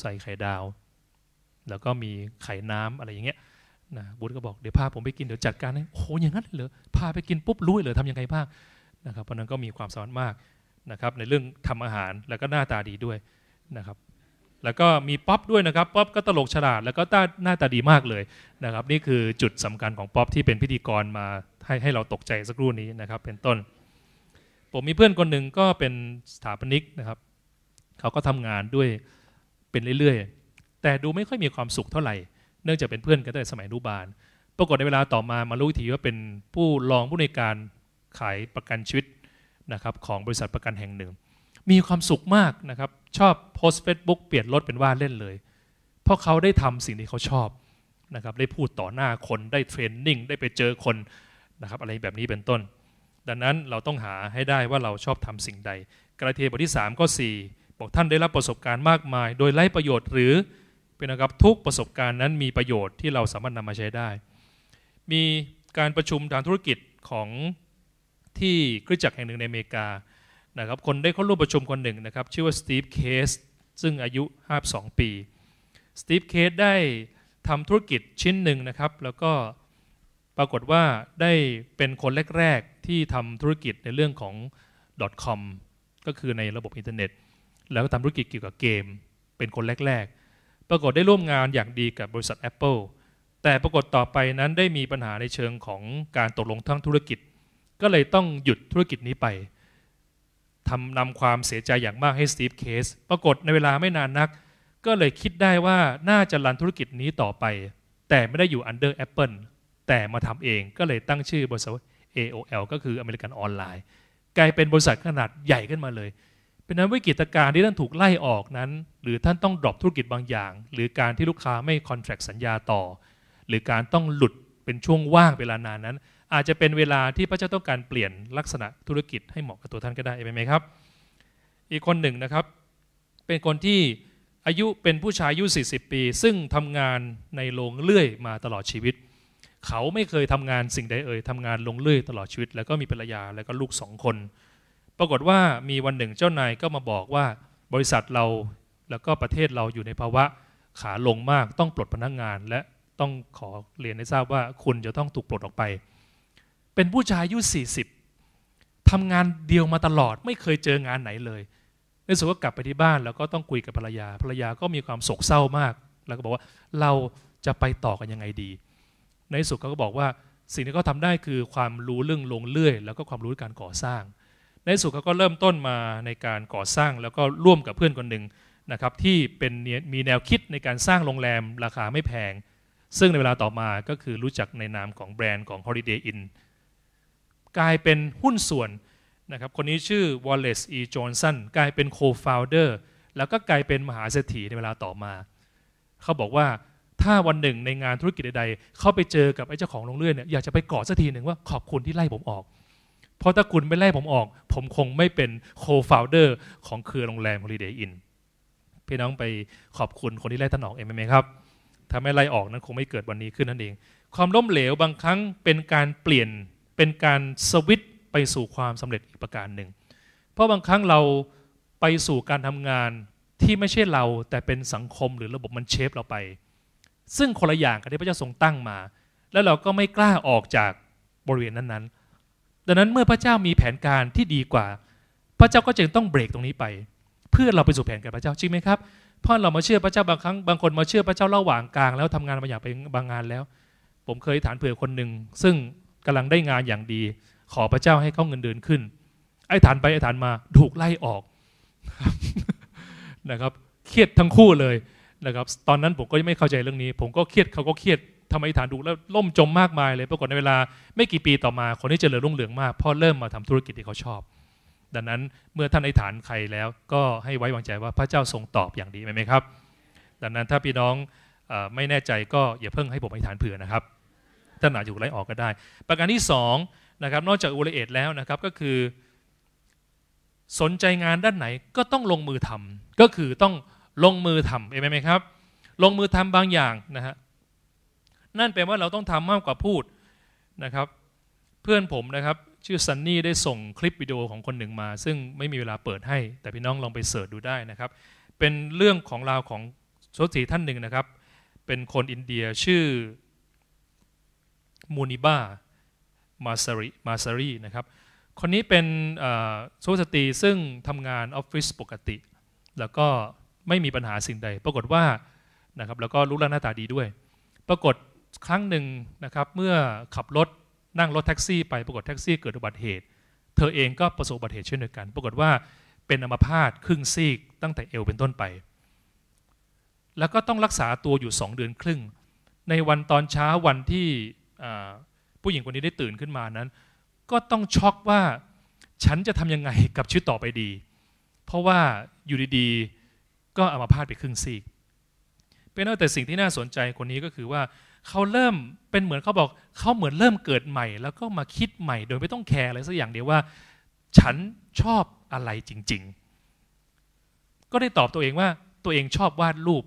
ใส่ไข่ดาว แล้วก็มีไข่น้ำอะไรอย่างเงี้ยนะบุตรก็บอกเดี๋ยวพาผมไปกินเดี๋ยวจัดการให้โอ้อย่างนั้นเหรอพาไปกินปุ๊บรู้เหรอทำยังไงบ้างนะครับ เพราะนั้นก็มีความสามารถมากนะครับในเรื่องทำอาหารแล้วก็หน้าตาดีด้วยนะครับ แล้วก็มีป๊อปด้วยนะครับป๊อปก็ตลกฉลาดแล้วก็ตาหน้าตาดีมากเลยนะครับนี่คือจุดสำคัญของป๊อปที่เป็นพิธีกรมาให้ให้เราตกใจสักครู่นี้นะครับเป็นต้น ผมมีเพื่อนคนหนึ่งก็เป็นสถาปนิกนะครับเขาก็ทำงานด้วยเป็นเรื่อยๆ แต่ดูไม่ค่อยมีความสุขเท่าไหร่เนื่องจากเป็นเพื่อนกันตั้งแต่สมัยรนุบาลปรากฏในเวลาต่อมามารู้ทีว่าเป็นผู้รองผู้ในการขายประกันชีวิตนะครับของบริษัทประกันแห่งหนึ่ง มีความสุขมากนะครับชอบโพสเฟซบุ๊กเปลี่ยนรถเป็นว่าเล่นเลย เพราะเขาได้ทำสิ่งที่เขาชอบนะครับได้พูดต่อหน้าคนได้เทรนนิ่งได้ไปเจอคนนะครับอะไรแบบนี้เป็นต้น ดังนั้นเราต้องหาให้ได้ว่าเราชอบทำสิ่งใด กระเทยบทที่ 3 ก็4บอกท่านได้รับประสบการณ์มากมาย โดยไร้ประโยชน์หรือเป็นนะครับทุกประสบการณ์นั้นมีประโยชน์ที่เราสามารถนำมาใช้ได้ มีการประชุมทางธุรกิจของที่คริสจักรแห่งหนึ่งในอเมริกานะครับคนได้เข้าร่วมประชุมคนหนึ่งนะครับชื่อว่าสตีฟเคสซึ่งอายุ52ปีสตีฟเคสได้ทำธุรกิจชิ้นหนึ่งนะครับแล้วก็ปรากฏว่าได้เป็นคนแรกๆที่ทำธุรกิจในเรื่องของ .com ก็คือในระบบอินเทอร์เน็ต แล้วก็ทำธุรกิจเกี่ยวกับเกม เป็นคนแรกปรากฏได้ร่วมงานอย่างดีกับบริษัท Apple แต่ปรากฏต่อไปนั้นได้มีปัญหาในเชิงของการตกลงทางธุรกิจ ก็เลยต้องหยุดธุรกิจนี้ไปทำนำความเสียใจอย่างมากให้สตีฟเคสปรากฏในเวลาไม่นานนัก ก็เลยคิดได้ว่าน่าจะรันธุรกิจนี้ต่อไป แต่ไม่ได้อยู่อันเดอร์ Apple แต่มาทำเอง ก็เลยตั้งชื่อบริษัท AOL ก็คือ American Online กลายเป็นบริษัทขนาดใหญ่ขึ้นมาเลยเป็นนั้นวิกฤตการณ์ที่ท่านถูกไล่ออกนั้น หรือท่านต้องดรอปธุรกิจบางอย่าง หรือการที่ลูกค้าไม่คอนแทรคสัญญาต่อ หรือการต้องหลุดเป็นช่วงว่างเวลานานนั้น อาจจะเป็นเวลาที่พระเจ้าต้องการเปลี่ยนลักษณะธุรกิจให้เหมาะกับตัวท่านก็ได้ไหมครับ อีกคนหนึ่งนะครับเป็นคนที่อายุเป็นผู้ชายอายุ40ปี ซึ่งทำงานในโรงเลื่อยมาตลอดชีวิต เขาไม่เคยทำงานสิ่งใดเอ่ยทำงานโรงเลื่อยตลอดชีวิต แล้วก็มีภรรยาแล้วก็ลูกสองคนปรากฏว่ามีวันหนึ่งเจ้านายก็มาบอกว่าบริษัทเราแล้วก็ประเทศเราอยู่ในภาวะขาลงมาก ต้องปลดพนักงงาน และต้องขอเรียนให้ทราบว่า คุณจะต้องถูกปลดออกไปเป็นผู้ชายอายุ40ทำงานเดียวมาตลอด ไม่เคยเจองานไหนเลย ในสุดก็กลับไปที่บ้าน แล้วก็ต้องคุยกับภรรยาภรรยาก็มีความโศกเศร้ามาก แล้วก็บอกว่าเราจะไปต่อกันยังไงดี ในสุดเขาก็บอกว่า สิ่งที่เขาทาได้คือความรู้เรื่องลงเลื่อยแล้วก็ความรู้การก่อสร้างในสุดเขาก็เริ่มต้นมาในการก่อสร้างแล้วก็ร่วมกับเพื่อนคนหนึ่งนะครับที่เป็นมีแนวคิดในการสร้างโรงแรมราคาไม่แพงซึ่งในเวลาต่อมาก็คือรู้จักในนามของแบรนด์ของ Holiday Inn กลายเป็นหุ้นส่วนนะครับคนนี้ชื่อ Wallace E. Johnson กลายเป็น co-founder แล้วก็กลายเป็นมหาเศรษฐีในเวลาต่อมา เขาบอกว่าถ้าวันหนึ่งในงานธุรกิจใดๆ เขาไปเจอกับไอ้เจ้าของโรงเรือนเนี่ยอยากจะไปกอดสักทีหนึ่งว่าขอบคุณที่ไล่ผมออกเพราะถ้าคุณไม่ไล่ผมออก ผมคงไม่เป็นโคฟาวเดอร์ ของเครือโรงแรม Holiday Inn พี่น้องไปขอบคุณคนที่ไล่ท่านออกเองไหมครับถ้าไม่ไล่ออกนั้นคงไม่เกิดวันนี้ขึ้นนั่นเอง ความล้มเหลวบางครั้งเป็นการเปลี่ยนเป็นการสวิตไปสู่ความสำเร็จอีกประการหนึ่งเพราะบางครั้งเราไปสู่การทำงานที่ไม่ใช่เราแต่เป็นสังคมหรือระบบมันเชฟเราไปซึ่งคนละอย่างกับที่พระเจ้าทรงตั้งมา แล้วเราก็ไม่กล้าออกจากบริเวณนั้นดังนั้นเมื่อพระเจ้ามีแผนการที่ดีกว่า พระเจ้าก็จึงต้องเบรกตรงนี้ไป เพื่อเราไปสู่แผนการพระเจ้าจริงไหมครับพราะเรามาเชื่อพระเจ้าบางครั้งบางคนมาเชื่อพระเจ้าระหว่างกลางแล้วทำงานมาอย่างไปบางงานแล้ว ผมเคยฐานเผื่อคนหนึ่ง ซึ่งกำลังได้งานอย่างดี ขอพระเจ้าให้เขาเงินเดือนขึ้น ไอ้ฐานไปไอ้ฐานมาถูกไล่ออกนะครับเครียดทั้งคู่เลยนะครับตอนนั้นผมก็ยังไม่เข้าใจเรื่องนี้ ผมก็เครียดเขาก็เครียดทำไมฐานถูกแล้วล่มจมมากมายเลย ปรากฏในเวลาไม่กี่ปีต่อมาคนที่เจริญรุ่งเรืองมากเพราะเริ่มมาทำธุรกิจที่เขาชอบ ดังนั้นเมื่อท่านในฐานใครแล้วก็ให้ไว้วางใจว่าพระเจ้าทรงตอบอย่างดีไหมครับ ดังนั้นถ้าพี่น้องไม่แน่ใจก็อย่าเพิ่งให้ผมไหฐานเผื่อนะครับท่านอาจจะูไล่ออกก็ได้ ประการที่2นะครับนอกจากอุลเอตแล้วนะครับก็คือสนใจงานด้านไหนก็ต้องลงมือทำก็คือต้องลงมือทำเองไหมครับ ลงมือทำบางอย่างนะฮะนั่นแปลว่าเราต้องทำมากกว่าพูดนะครับเพื่อนผมนะครับชื่อซันนี่ได้ส่งคลิปวิดีโอของคนหนึ่งมาซึ่งไม่มีเวลาเปิดให้ แต่พี่น้องลองไปเสิร์ชดูได้นะครับเป็นเรื่องของราวของโชติท่านหนึ่งนะครับ เป็นคนอินเดียชื่อมูนิบ้ามาซารีมาซารีนะครับคนนี้เป็นสุสตีซึ่งทำงานออฟฟิศปกติ แล้วก็ไม่มีปัญหาสิ่งใด ปรากฏว่านะครับแล้วก็รูปร่างหน้าตาดีด้วยปรากฏครั้งหนึ่งนะครับเมื่อขับรถนั่งรถแท็กซี่ ไปปรากฏแท็กซี่เกิดอุบัติเหตุ เธอเองก็ประสบอุบัติเหตุเช่นเดียวกันปรากฏว่าเป็นอัมพาตครึ่งซีกตั้งแต่เอวเป็นต้นไป แล้วก็ต้องรักษาตัวอยู่2เดือนครึ่ง ในวันตอนเช้าวันที่ผู้หญิงคนนี้ได้ตื่นขึ้นมานั้น ก็ต้องช็อกว่าฉันจะทำยังไงกับชีวิตต่อไปดี เพราะว่าอยู่ดีๆก็อัมพาตไปครึ่งซีกเป็นแต่สิ่งที่น่าสนใจคนนี้ก็คือว่าเขาเริ่มเป็นเหมือนเขาบอกเขาเหมือนเริ่มเกิดใหม่ แล้วก็มาคิดใหม่ โดยไม่ต้องแคร์อะไรสักอย่างเดียวว่า ฉันชอบอะไรจริง ๆ ก็ได้ตอบตัวเองว่าตัวเองชอบวาดรูป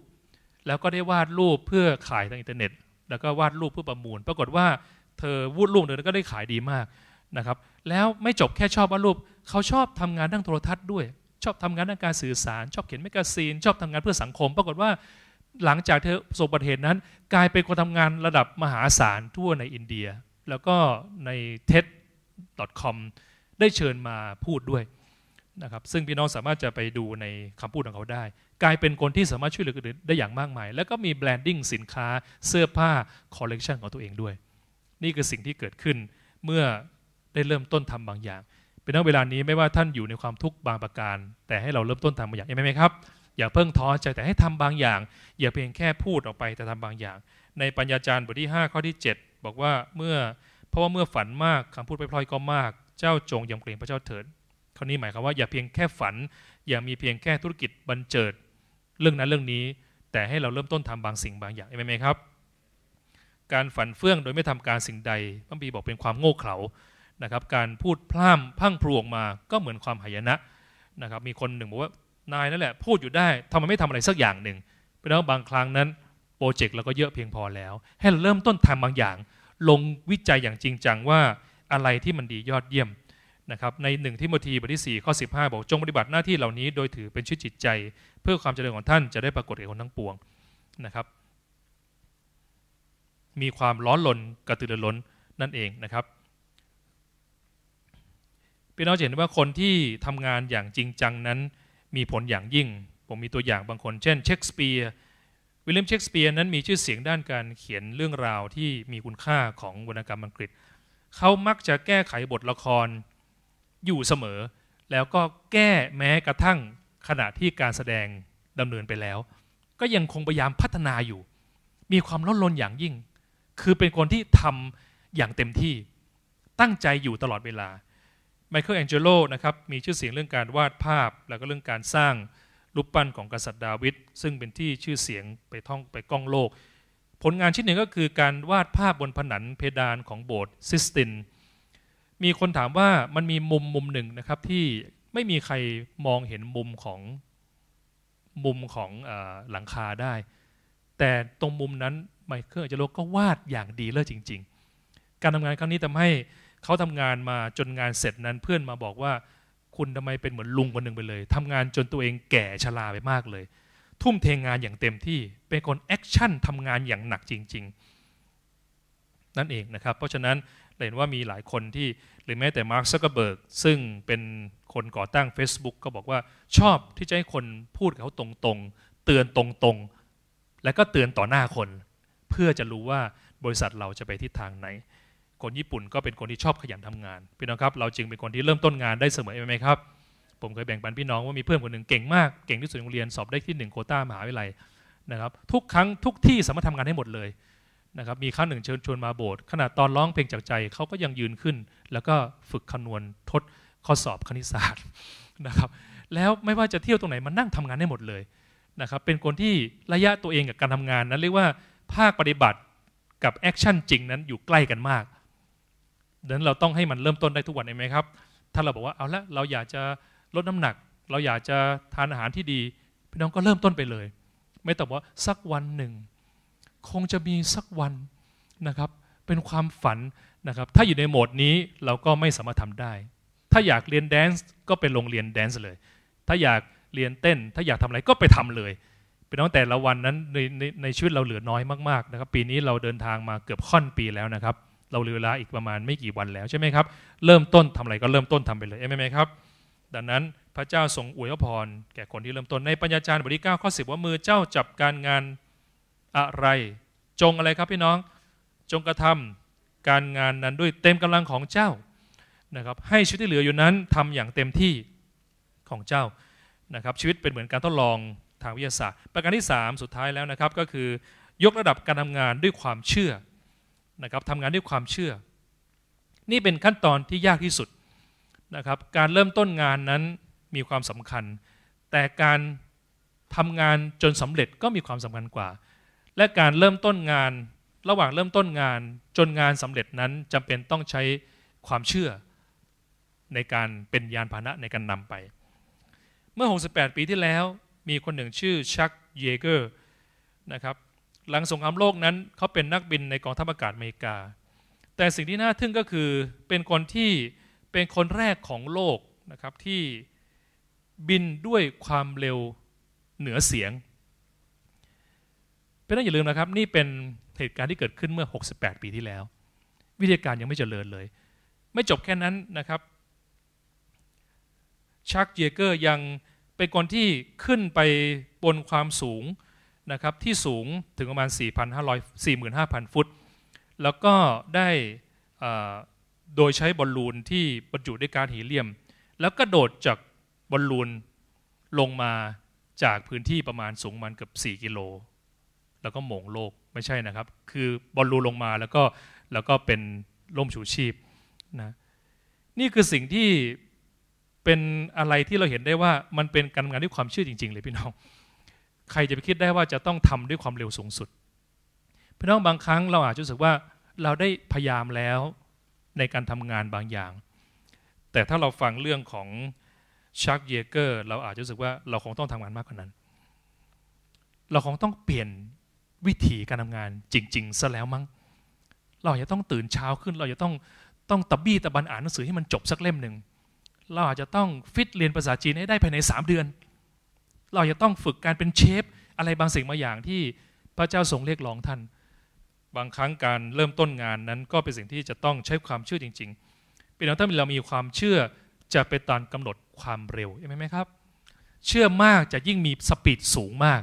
แล้วก็ได้วาดรูปเพื่อขายทางอินเทอร์เน็ต แล้วก็วาดรูปเพื่อประมูล ปรากฏว่า เธอวูดรูปเธอก็ได้ขายดีมากนะครับแล้วไม่จบแค่ชอบวาดรูป เขาชอบทำงานด้านโทรทัศน์ด้วย ชอบทำงานด้านการสื่อสาร ชอบเขียนแมกกาซีนชอบทำงานเพื่อสังคม ปรากฏว่าหลังจากเธอประสบบัติเหตุนั้น กลายเป็นคนทำงานระดับมหาศาลทั่วในอินเดียแล้วก็ใน TED.com ได้เชิญมาพูดด้วยนะครับซึ่งพี่น้องสามารถจะไปดูในคำพูดของเขาได้ กลายเป็นคนที่สามารถช่วยเหลือคนอื่นได้อย่างมากมายแล้วก็มีแบรนดิ้งสินค้าเสื้อผ้าคอลเลกชันของตัวเองด้วย นี่คือสิ่งที่เกิดขึ้นเมื่อได้เริ่มต้นทำบางอย่างเป็นนักเวลานี้ไม่ว่าท่านอยู่ในความทุกข์บางประการ แต่ให้เราเริ่มต้นทำบางอย่างใช่ไหมครับอย่าเพิ่งท้อใจแต่ให้ทำบางอย่าง อย่าเพียงแค่พูดออกไปแต่ทำบางอย่าง ในปัญญาจารย์บทที่ 5 ข้อที่ 7 บอกว่าเมื่อเพราะว่าเมื่อฝันมากคำพูดไปพลอยก็มาก เจ้าจงยำเกรงพระเจ้าเถิดข้อนี้หมายความว่าอย่าเพียงแค่ฝันอย่ามีเพียงแค่ธุรกิจบันเจิด เรื่องนั้นเรื่องนี้แต่ให้เราเริ่มต้นทำบางสิ่งบางอย่างใช่ไหมครับ การฝันเฟื่องโดยไม่ทำการสิ่งใดพระบีบอกเป็นความโง่เขลานะครับการพูดพร่ำพังพรวงมา ก็เหมือนความหายนะนะครับ มีคนหนึ่งบอกว่านายนั่นแหละพูดอยู่ได้ทำไมไม่ทำอะไรสักอย่างหนึ่งเพราะนั้บางครั้งนั้นโปรเจกต์เราก็เยอะเพียงพอแล้ว ให้เราเริ่มต้นทำบางอย่าง ลงวิจัยอย่างจริงจังว่าอะไรที่มันดียอดเยี่ยมนะครับในหนึ่งทีโมธีบทที่4ข้อ15บอกจงปฏิบัติหน้าที่เหล่านี้ โดยถือเป็นชีวิตจิตใจ เพื่อความเจริญของท่านจะได้ปรากฏแก่คนทั้งปวงนะครับมีความร้อนลนกระตือรือร้นนั่นเองนะครับพี่น้องเห็นว่าคนที่ทำงานอย่างจริงจังนั้นมีผลอย่างยิ่ง ผมมีตัวอย่างบางคน เช่นเชคสเปียร์วิลเลียมเชคสเปียร์นั้นมีชื่อเสียงด้านการเขียนเรื่องราวที่มีคุณค่าของวรรณกรรมอังกฤษ เขามักจะแก้ไขบทละครอยู่เสมอ แล้วก็แก้แม้กระทั่งขณะที่การแสดงดำเนินไปแล้ว ก็ยังคงพยายามพัฒนาอยู่ มีความลดลนอย่างยิ่ง คือเป็นคนที่ทำอย่างเต็มที่ตั้งใจอยู่ตลอดเวลาไมเคิลแองเจโลนะครับมีชื่อเสียงเรื่องการวาดภาพแล้วก็เรื่องการสร้างรูปปั้นของกษัตริย์ดาวิดซึ่งเป็นที่ชื่อเสียงไปท่องไปก้องโลก ผลงานชิ้นหนึ่งก็คือการวาดภาพบนผนังเพดานของโบสถ์ซิสตินมีคนถามว่ามันมีมุมมุมหนึ่งนะครับที่ไม่มีใครมองเห็นมุมของมุมของอหลังคาได้ แต่ตรงมุมนั้นไมเคิลแองเจโลก็วาดอย่างดีเลิศจริง ๆ การทำงานครั้งนี้ทำให้เขาทำงานมาจนงานเสร็จนั้นเพื่อนมาบอกว่าคุณทำไมเป็นเหมือนลุงคนหนึ่งไปเลย ทำงานจนตัวเองแก่ชราไปมากเลย ทุ่มเทงานอย่างเต็มที่เป็นคนแอคชั่นทำงานอย่างหนักจริง ๆ นั่นเองนะครับ เพราะฉะนั้นเห็นว่ามีหลายคนที่หรือแม้แต่มาร์คซักเกอร์เบิร์กซึ่งเป็นคนก่อตั้ง Facebook ก็บอกว่าชอบที่จะให้คนพูดกับเขาตรงๆ เตือนตรงๆ และก็เตือนต่อหน้าคน เพื่อจะรู้ว่าบริษัทเราจะไปทิศทางไหนคนญี่ปุ่นก็เป็นคนที่ชอบขยันทำงานพี่น้องครับเราจึงเป็นคนที่เริ่มต้นงานได้เสมอไหมครับผมเคยแบ่งปันพี่น้องว่ามีเพื่อนคนหนึ่งเก่ง มากเก่งที่สุดในโรงเรียนสอบได้ที่หนึ่งโคต้ามหาวิทยาลัยนะครับทุกครั้งทุกที่สามารถทำงานให้หมดเลยนะครับมีครั้งหนึ่งเชิญชวนมาโบสถ์ขณะตอนร้องเพลงจากใจเขาก็ยังยืนขึ้น แล้วก็ฝึกคำนวณทดข้อสอบคณิตศาสตร์นะครับแล้วไม่ว่าจะเที่ยวตรงไหนมันนั่งทำงานได้หมดเลยนะครับเป็นคนที่ระยะตัวเองกับการทำงานนั้นเรียกว่าภาคปฏิบัติกับแอคชั่นจริงนั้นอยู่ใกล้กันมากดังนั้นเราต้องให้มันเริ่มต้นได้ทุกวันเองไหมครับ ถ้าเราบอกว่าเอาละเราอยากจะลดน้ำหนัก เราอยากจะทานอาหารที่ดีพี่น้องก็เริ่มต้นไปเลย ไม่ต้องว่าสักวันหนึ่งคงจะมีสักวันนะครับ เป็นความฝันนะครับ ถ้าอยู่ในโหมดนี้เราก็ไม่สามารถทำได้ ถ้าอยากเรียนแดนซ์ก็ไปโรงเรียนแดนซ์เลย ถ้าอยากเรียนเต้น ถ้าอยากทำอะไรก็ไปทำเลยเป็นั้องแต่ละวันนั้นในในในชีวิตเราเหลือน้อยมากๆนะครับ ปีนี้เราเดินทางมาเกือบค่อนปีแล้วนะครับเราเหลือเวลาอีกประมาณไม่กี่วันแล้วใช่ไหมครับ เริ่มต้นทำอะไรก็เริ่มต้นทำไปเลยใช่ไหมครับ ดังนั้นพระเจ้าทรงอวยพรแก่คนที่เริ่มต้นในปัญญาจารย์บทที่เก้าข้อสิบว่ามือเจ้าจับการงานอะไร จงอะไรครับพี่น้องจงกระทำการงานนั้นด้วยเต็มกำลังของเจ้านะครับให้ชีวิตที่เหลืออยู่นั้นทำอย่างเต็มที่ของเจ้านะครับชีวิตเป็นเหมือนการทดลองทางวิทยาศาสตร์ ประการที่ 3 สุดท้ายแล้วนะครับก็คือยกระดับการทำงานด้วยความเชื่อนะครับทำงานด้วยความเชื่อ นี่เป็นขั้นตอนที่ยากที่สุดนะครับ การเริ่มต้นงานนั้นมีความสำคัญ แต่การทำงานจนสำเร็จก็มีความสำคัญกว่า และการเริ่มต้นงานระหว่างเริ่มต้นงาน จนงานสำเร็จนั้นจำเป็นต้องใช้ความเชื่อ ในการเป็นยานพาหนะในการนำไปเมื่อ68ปีที่แล้วมีคนหนึ่งชื่อชักเยเกอร์นะครับหลังสงครามโลกนั้นเขาเป็นนักบินในกองทัพอากาศอเมริกา แต่สิ่งที่น่าทึ่งก็คือเป็นคนที่เป็นคนแรกของโลกนะครับที่บินด้วยความเร็วเหนือเสียง เป็นต้องอย่าลืมนะครับ นี่เป็นเหตุการณ์ที่เกิดขึ้นเมื่อ 68 ปีที่แล้ว วิทยาการยังไม่เจริญเลย ไม่จบแค่นั้นนะครับชักเยเกอร์ยังเป็นคนที่ขึ้นไปบนความสูงนะครับที่สูงถึงประมาณ 4,500 45,000 ฟุต แล้วก็ได้โดยใช้บอลลูนที่บรรจุด้วยการฮีเลียม แล้วก็โดดจากบอลลูนลงมาจากพื้นที่ประมาณสูงมันเกือบ4 กิโลแล้วก็หมงโลกไม่ใช่นะครับคือบอลลูนลงมาแล้วก็แล้วก็เป็นล่มชูชีพนะนี่คือสิ่งที่เป็นอะไรที่เราเห็นได้ว่ามันเป็นการงานด้วยความเชื่อจริงๆเลยพี่น้องใครจะไปคิดได้ว่าจะต้องทำด้วยความเร็วสูงสุดพี่น้องบางครั้ง เราอาจจะรู้สึกว่าเราได้พยายามแล้วในการทำงานบางอย่าง แต่ถ้าเราฟังเรื่องของชาร์กเยเกอร์เราอาจจะรู้สึกว่าเราคงต้องทำงานมากกว่านั้น เราคงต้องเปลี่ยนวิธีการทำงานจริงๆซะแล้วมั้งเราจะต้องตื่นเช้าขึ้น เราจะต้องต้องตะบี้ตะบันอ่านหนังสือให้มันจบสักเล่มหนึ่งเราอาจจะต้องฟิตเรียนภาษาจีนให้ได้ภายใน3 เดือนเราจะต้องฝึกการเป็นเชฟอะไรบางสิ่งบางอย่างที่พระเจ้าทรงเรียกร้องท่านบางครั้งการเริ่มต้นงานนั้นก็เป็นสิ่งที่จะต้องใช้ความเชื่อจริงๆเป็นถ้าเรามีความเชื่อจะเป็นตอนกำหนดความเร็วใช่ไหมครับ เชื่อมากจะยิ่งมีสปีดสูงมาก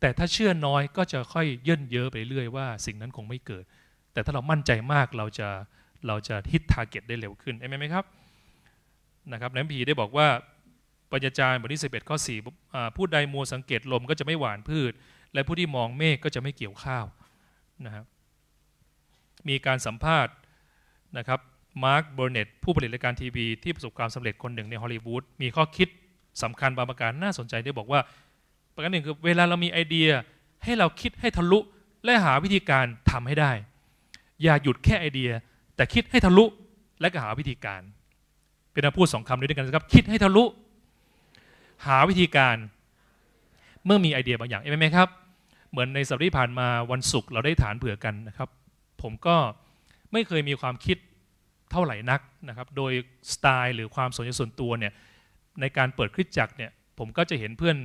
แต่ถ้าเชื่อน้อยก็จะค่อยย่นเยอะไปเรื่อยว่าสิ่งนั้นคงไม่เกิด แต่ถ้าเรามั่นใจมากเราจะเราจะฮิตทาร์เก็ตได้เร็วขึ้นใช่ไหมครับนะครับนัมพีได้บอกว่าปัญญาจารย์บทที่สิบเอ็ดข้อสี่ผู้ใดมัวสังเกตลมก็จะไม่หวานพืช และผู้ที่มองเมฆก็จะไม่เกี่ยวข้าวนะครับมีการสัมภาษณ์นะครับมาร์คเบอร์เนตผู้ผลิตรายการทีวีที่ประสบความสำเร็จคนหนึ่งในฮอลลีวูดมีข้อคิดสำคัญบางประการน่าสนใจได้บอกว่า ประการหนึ่งคือเวลาเรามีไอเดียให้เราคิดให้ทะลุและหาวิธีการทำให้ได้ อย่าหยุดแค่ไอเดีย แต่คิดให้ทะลุและก็หาวิธีการ เป็นคำพูดสองคำด้วยกันนะครับคิดให้ทะลุหาวิธีการเมื่อมีไอเดียบางอย่างเห็นไหมครับ เหมือนในสัปดาห์ที่ผ่านมาวันศุกร์เราได้ฐานเผื่อกันนะครับ ผมก็ไม่เคยมีความคิดเท่าไหร่นักนะครับ โดยสไตล์หรือความสนใจส่วนตัวเนี่ยในการเปิดคริสตจักรเนี่ยผมก็จะเห็นเพื่อน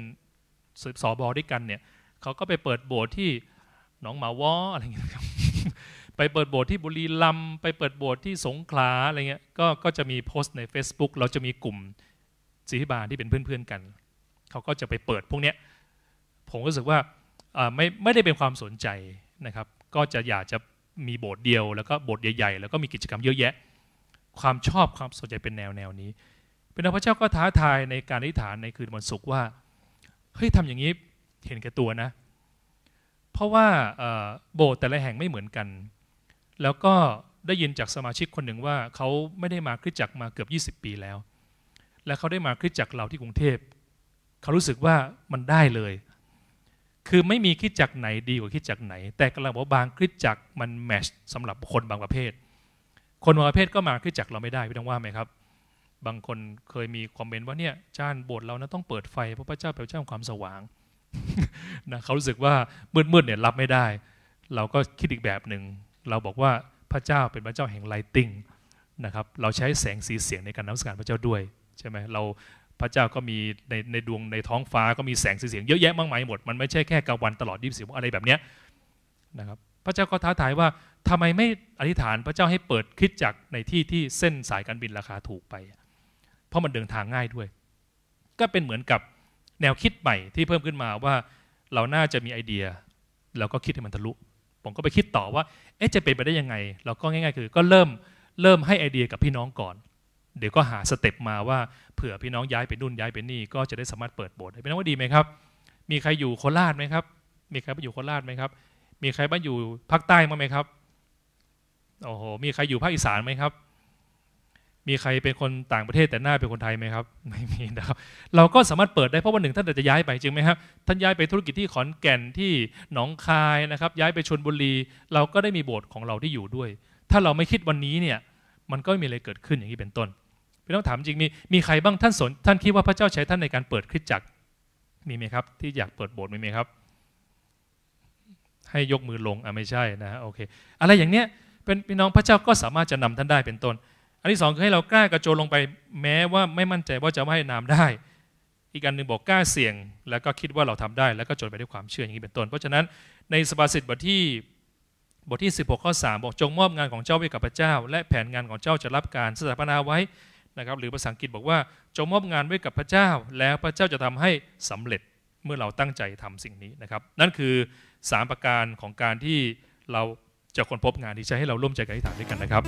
สอบอด้วยกันเนี่ยเขาก็ไปเปิดโบสถ์ที่หนองหมาวออะไรเงี้ยครับไปเปิดโบสถ์ที่บุรีรัมย์ไปเปิดโบสถ์ที่สงขลาอะไรเงี้ยก็ก็จะมีโพสต์ใน Facebook เราจะมีกลุ่มสิริบาลที่เป็นเพื่อนๆกันเขาก็จะไปเปิดพวกเนี้ยผมรู้สึกว่าไม่ไม่ได้เป็นความสนใจนะครับ ก็จะอยากจะมีโบสถ์เดียว แล้วก็โบสถ์ใหญ่ ๆ แล้วก็มีกิจกรรมเยอะแยะ ความชอบความสนใจเป็นแนวแนวนี้ เป็นพระเจ้าก็ท้าทายในการอธิษฐานในคืนวันศุกร์ว่าเฮ้ยทำอย่างนี้เห็นแก่ตัวนะเพราะว่าโบสถ์แต่ละแห่งไม่เหมือนกัน แล้วก็ได้ยินจากสมาชิกคนหนึ่งว่าเขาไม่ได้มาคริสตจักรมาเกือบ 20 ปีแล้วและเขาได้มาคิดจักเราที่กรุงเทพ เขารู้สึกว่ามันได้เลย คือไม่มีคิดจักไหนดีกว่าคิดจักไหน แต่กำลังบอกบางคิดจักมันแมชสำหรับคนบางประเภท คนบางประเภทก็มาคิดจักเราไม่ได้พี่ต้องว่าไหมครับ บางคนเคยมีคอมเมนต์ว่าเนี่ยจานโบสถ์เรานะต้องเปิดไฟเพราะพระเจ้าเป็นเจ้าของความสว่างนะเขารู้สึกว่ามืดๆเนี่ยรับไม่ได้ เราก็คิดอีกแบบหนึ่ง เราบอกว่าพระเจ้าเป็นพระเจ้าแห่งไลติงนะครับ เราใช้แสงสีเสียงในการนมัสการพระเจ้าด้วยใช่ไหมเราพระเจ้าก็มีในในดวงในท้องฟ้าก็มีแสงสีเสียงเยอะแยะมากมายหมดมันไม่ใช่แค่กลางวันตลอดยี่สิบอะไรแบบเนี้ยนะครับพระเจ้าก็ท้าทายว่าทำไมไม่อธิษฐานพระเจ้าให้เปิดคิดจักในที่ที่เส้นสายการบินราคาถูกไป เพราะมันเดินทางง่ายด้วย ก็เป็นเหมือนกับแนวคิดใหม่ที่เพิ่มขึ้นมาว่าเราน่าจะมีไอเดียเราก็คิดให้มันทะลุ ผมก็ไปคิดต่อว่าเอ๊ะจะเป็นไปได้ยังไง เราก็ง่าย ๆ คือก็เริ่มเริ่มให้ไอเดียกับพี่น้องก่อนเดี๋ยวก็หาสเต็ปมาว่าเผื่อพี่น้องย้ายไปนู่นย้ายไปนี่ก็จะได้สามารถเปิดโบสถ์พี่น้องว่าดีไหมครับ มีใครอยู่โคราชไหมครับมีใครไปอยู่โคราชไหมครับ มีใครบ้านอยู่ภาคใต้มังไหมครับโอ้โหมีใครอยู่ภาคอีสานไหมครับ มีใครเป็นคนต่างประเทศแต่หน้าเป็นคนไทยไหมครับไม่มีนะครับเราก็สามารถเปิดได้เพราะวันหนึ่งท่านอาจจะย้ายไปจริงไหมครับท่านย้ายไปธุรกิจที่ขอนแก่นที่หนองคายนะครับ ย้ายไปชนบุรี เราก็ได้มีโบสถ์ของเราที่อยู่ด้วย ถ้าเราไม่คิดวันนี้เนี่ย มันก็ไม่มีอะไรเกิดขึ้นอย่างนี้เป็นต้นพี่น้องถามจริงมีมีใครบ้างท่านสนท่านคิดว่าพระเจ้าใช้ท่านในการเปิดคริสตจักรมีไหมครับ ที่อยากเปิดโบสถ์มีไหมครับ ให้ยกมือลงอ่ะไม่ใช่นะฮะโอเคอะไรอย่างเนี้ย เป็นพี่น้องพระเจ้าก็สามารถจะนำท่านได้เป็นต้นอันที่สองคือให้เรากล้า กระโจนลงไปแม้ว่าไม่มั่นใจว่าจะไม่ให้นำได้ อีกอันหนึ่งบอกกล้าเสี่ยง แล้วก็คิดว่าเราทำได้แล้วก็จนไปด้วยความเชื่ออย่างนี้เป็นต้นเพราะฉะนั้นในสภาษิตบทที่บทที่16ข้อ3บอกจงมอบงานของเจ้าไว้กับพระเจ้า และแผนงานของเจ้าจะรับการสถาปนาไว้นะครับ หรือภาษาอังกฤษบอกว่า จงมอบงานไว้กับพระเจ้า แล้วพระเจ้าจะทำให้สำเร็จ เมื่อเราตั้งใจทำสิ่งนี้นะครับ นั่นคือ 3 ประการของการที่เราจะค้นพบงานที่ใช้ให้เราร่วมใจกันอธิษฐานด้วยกันนะครับ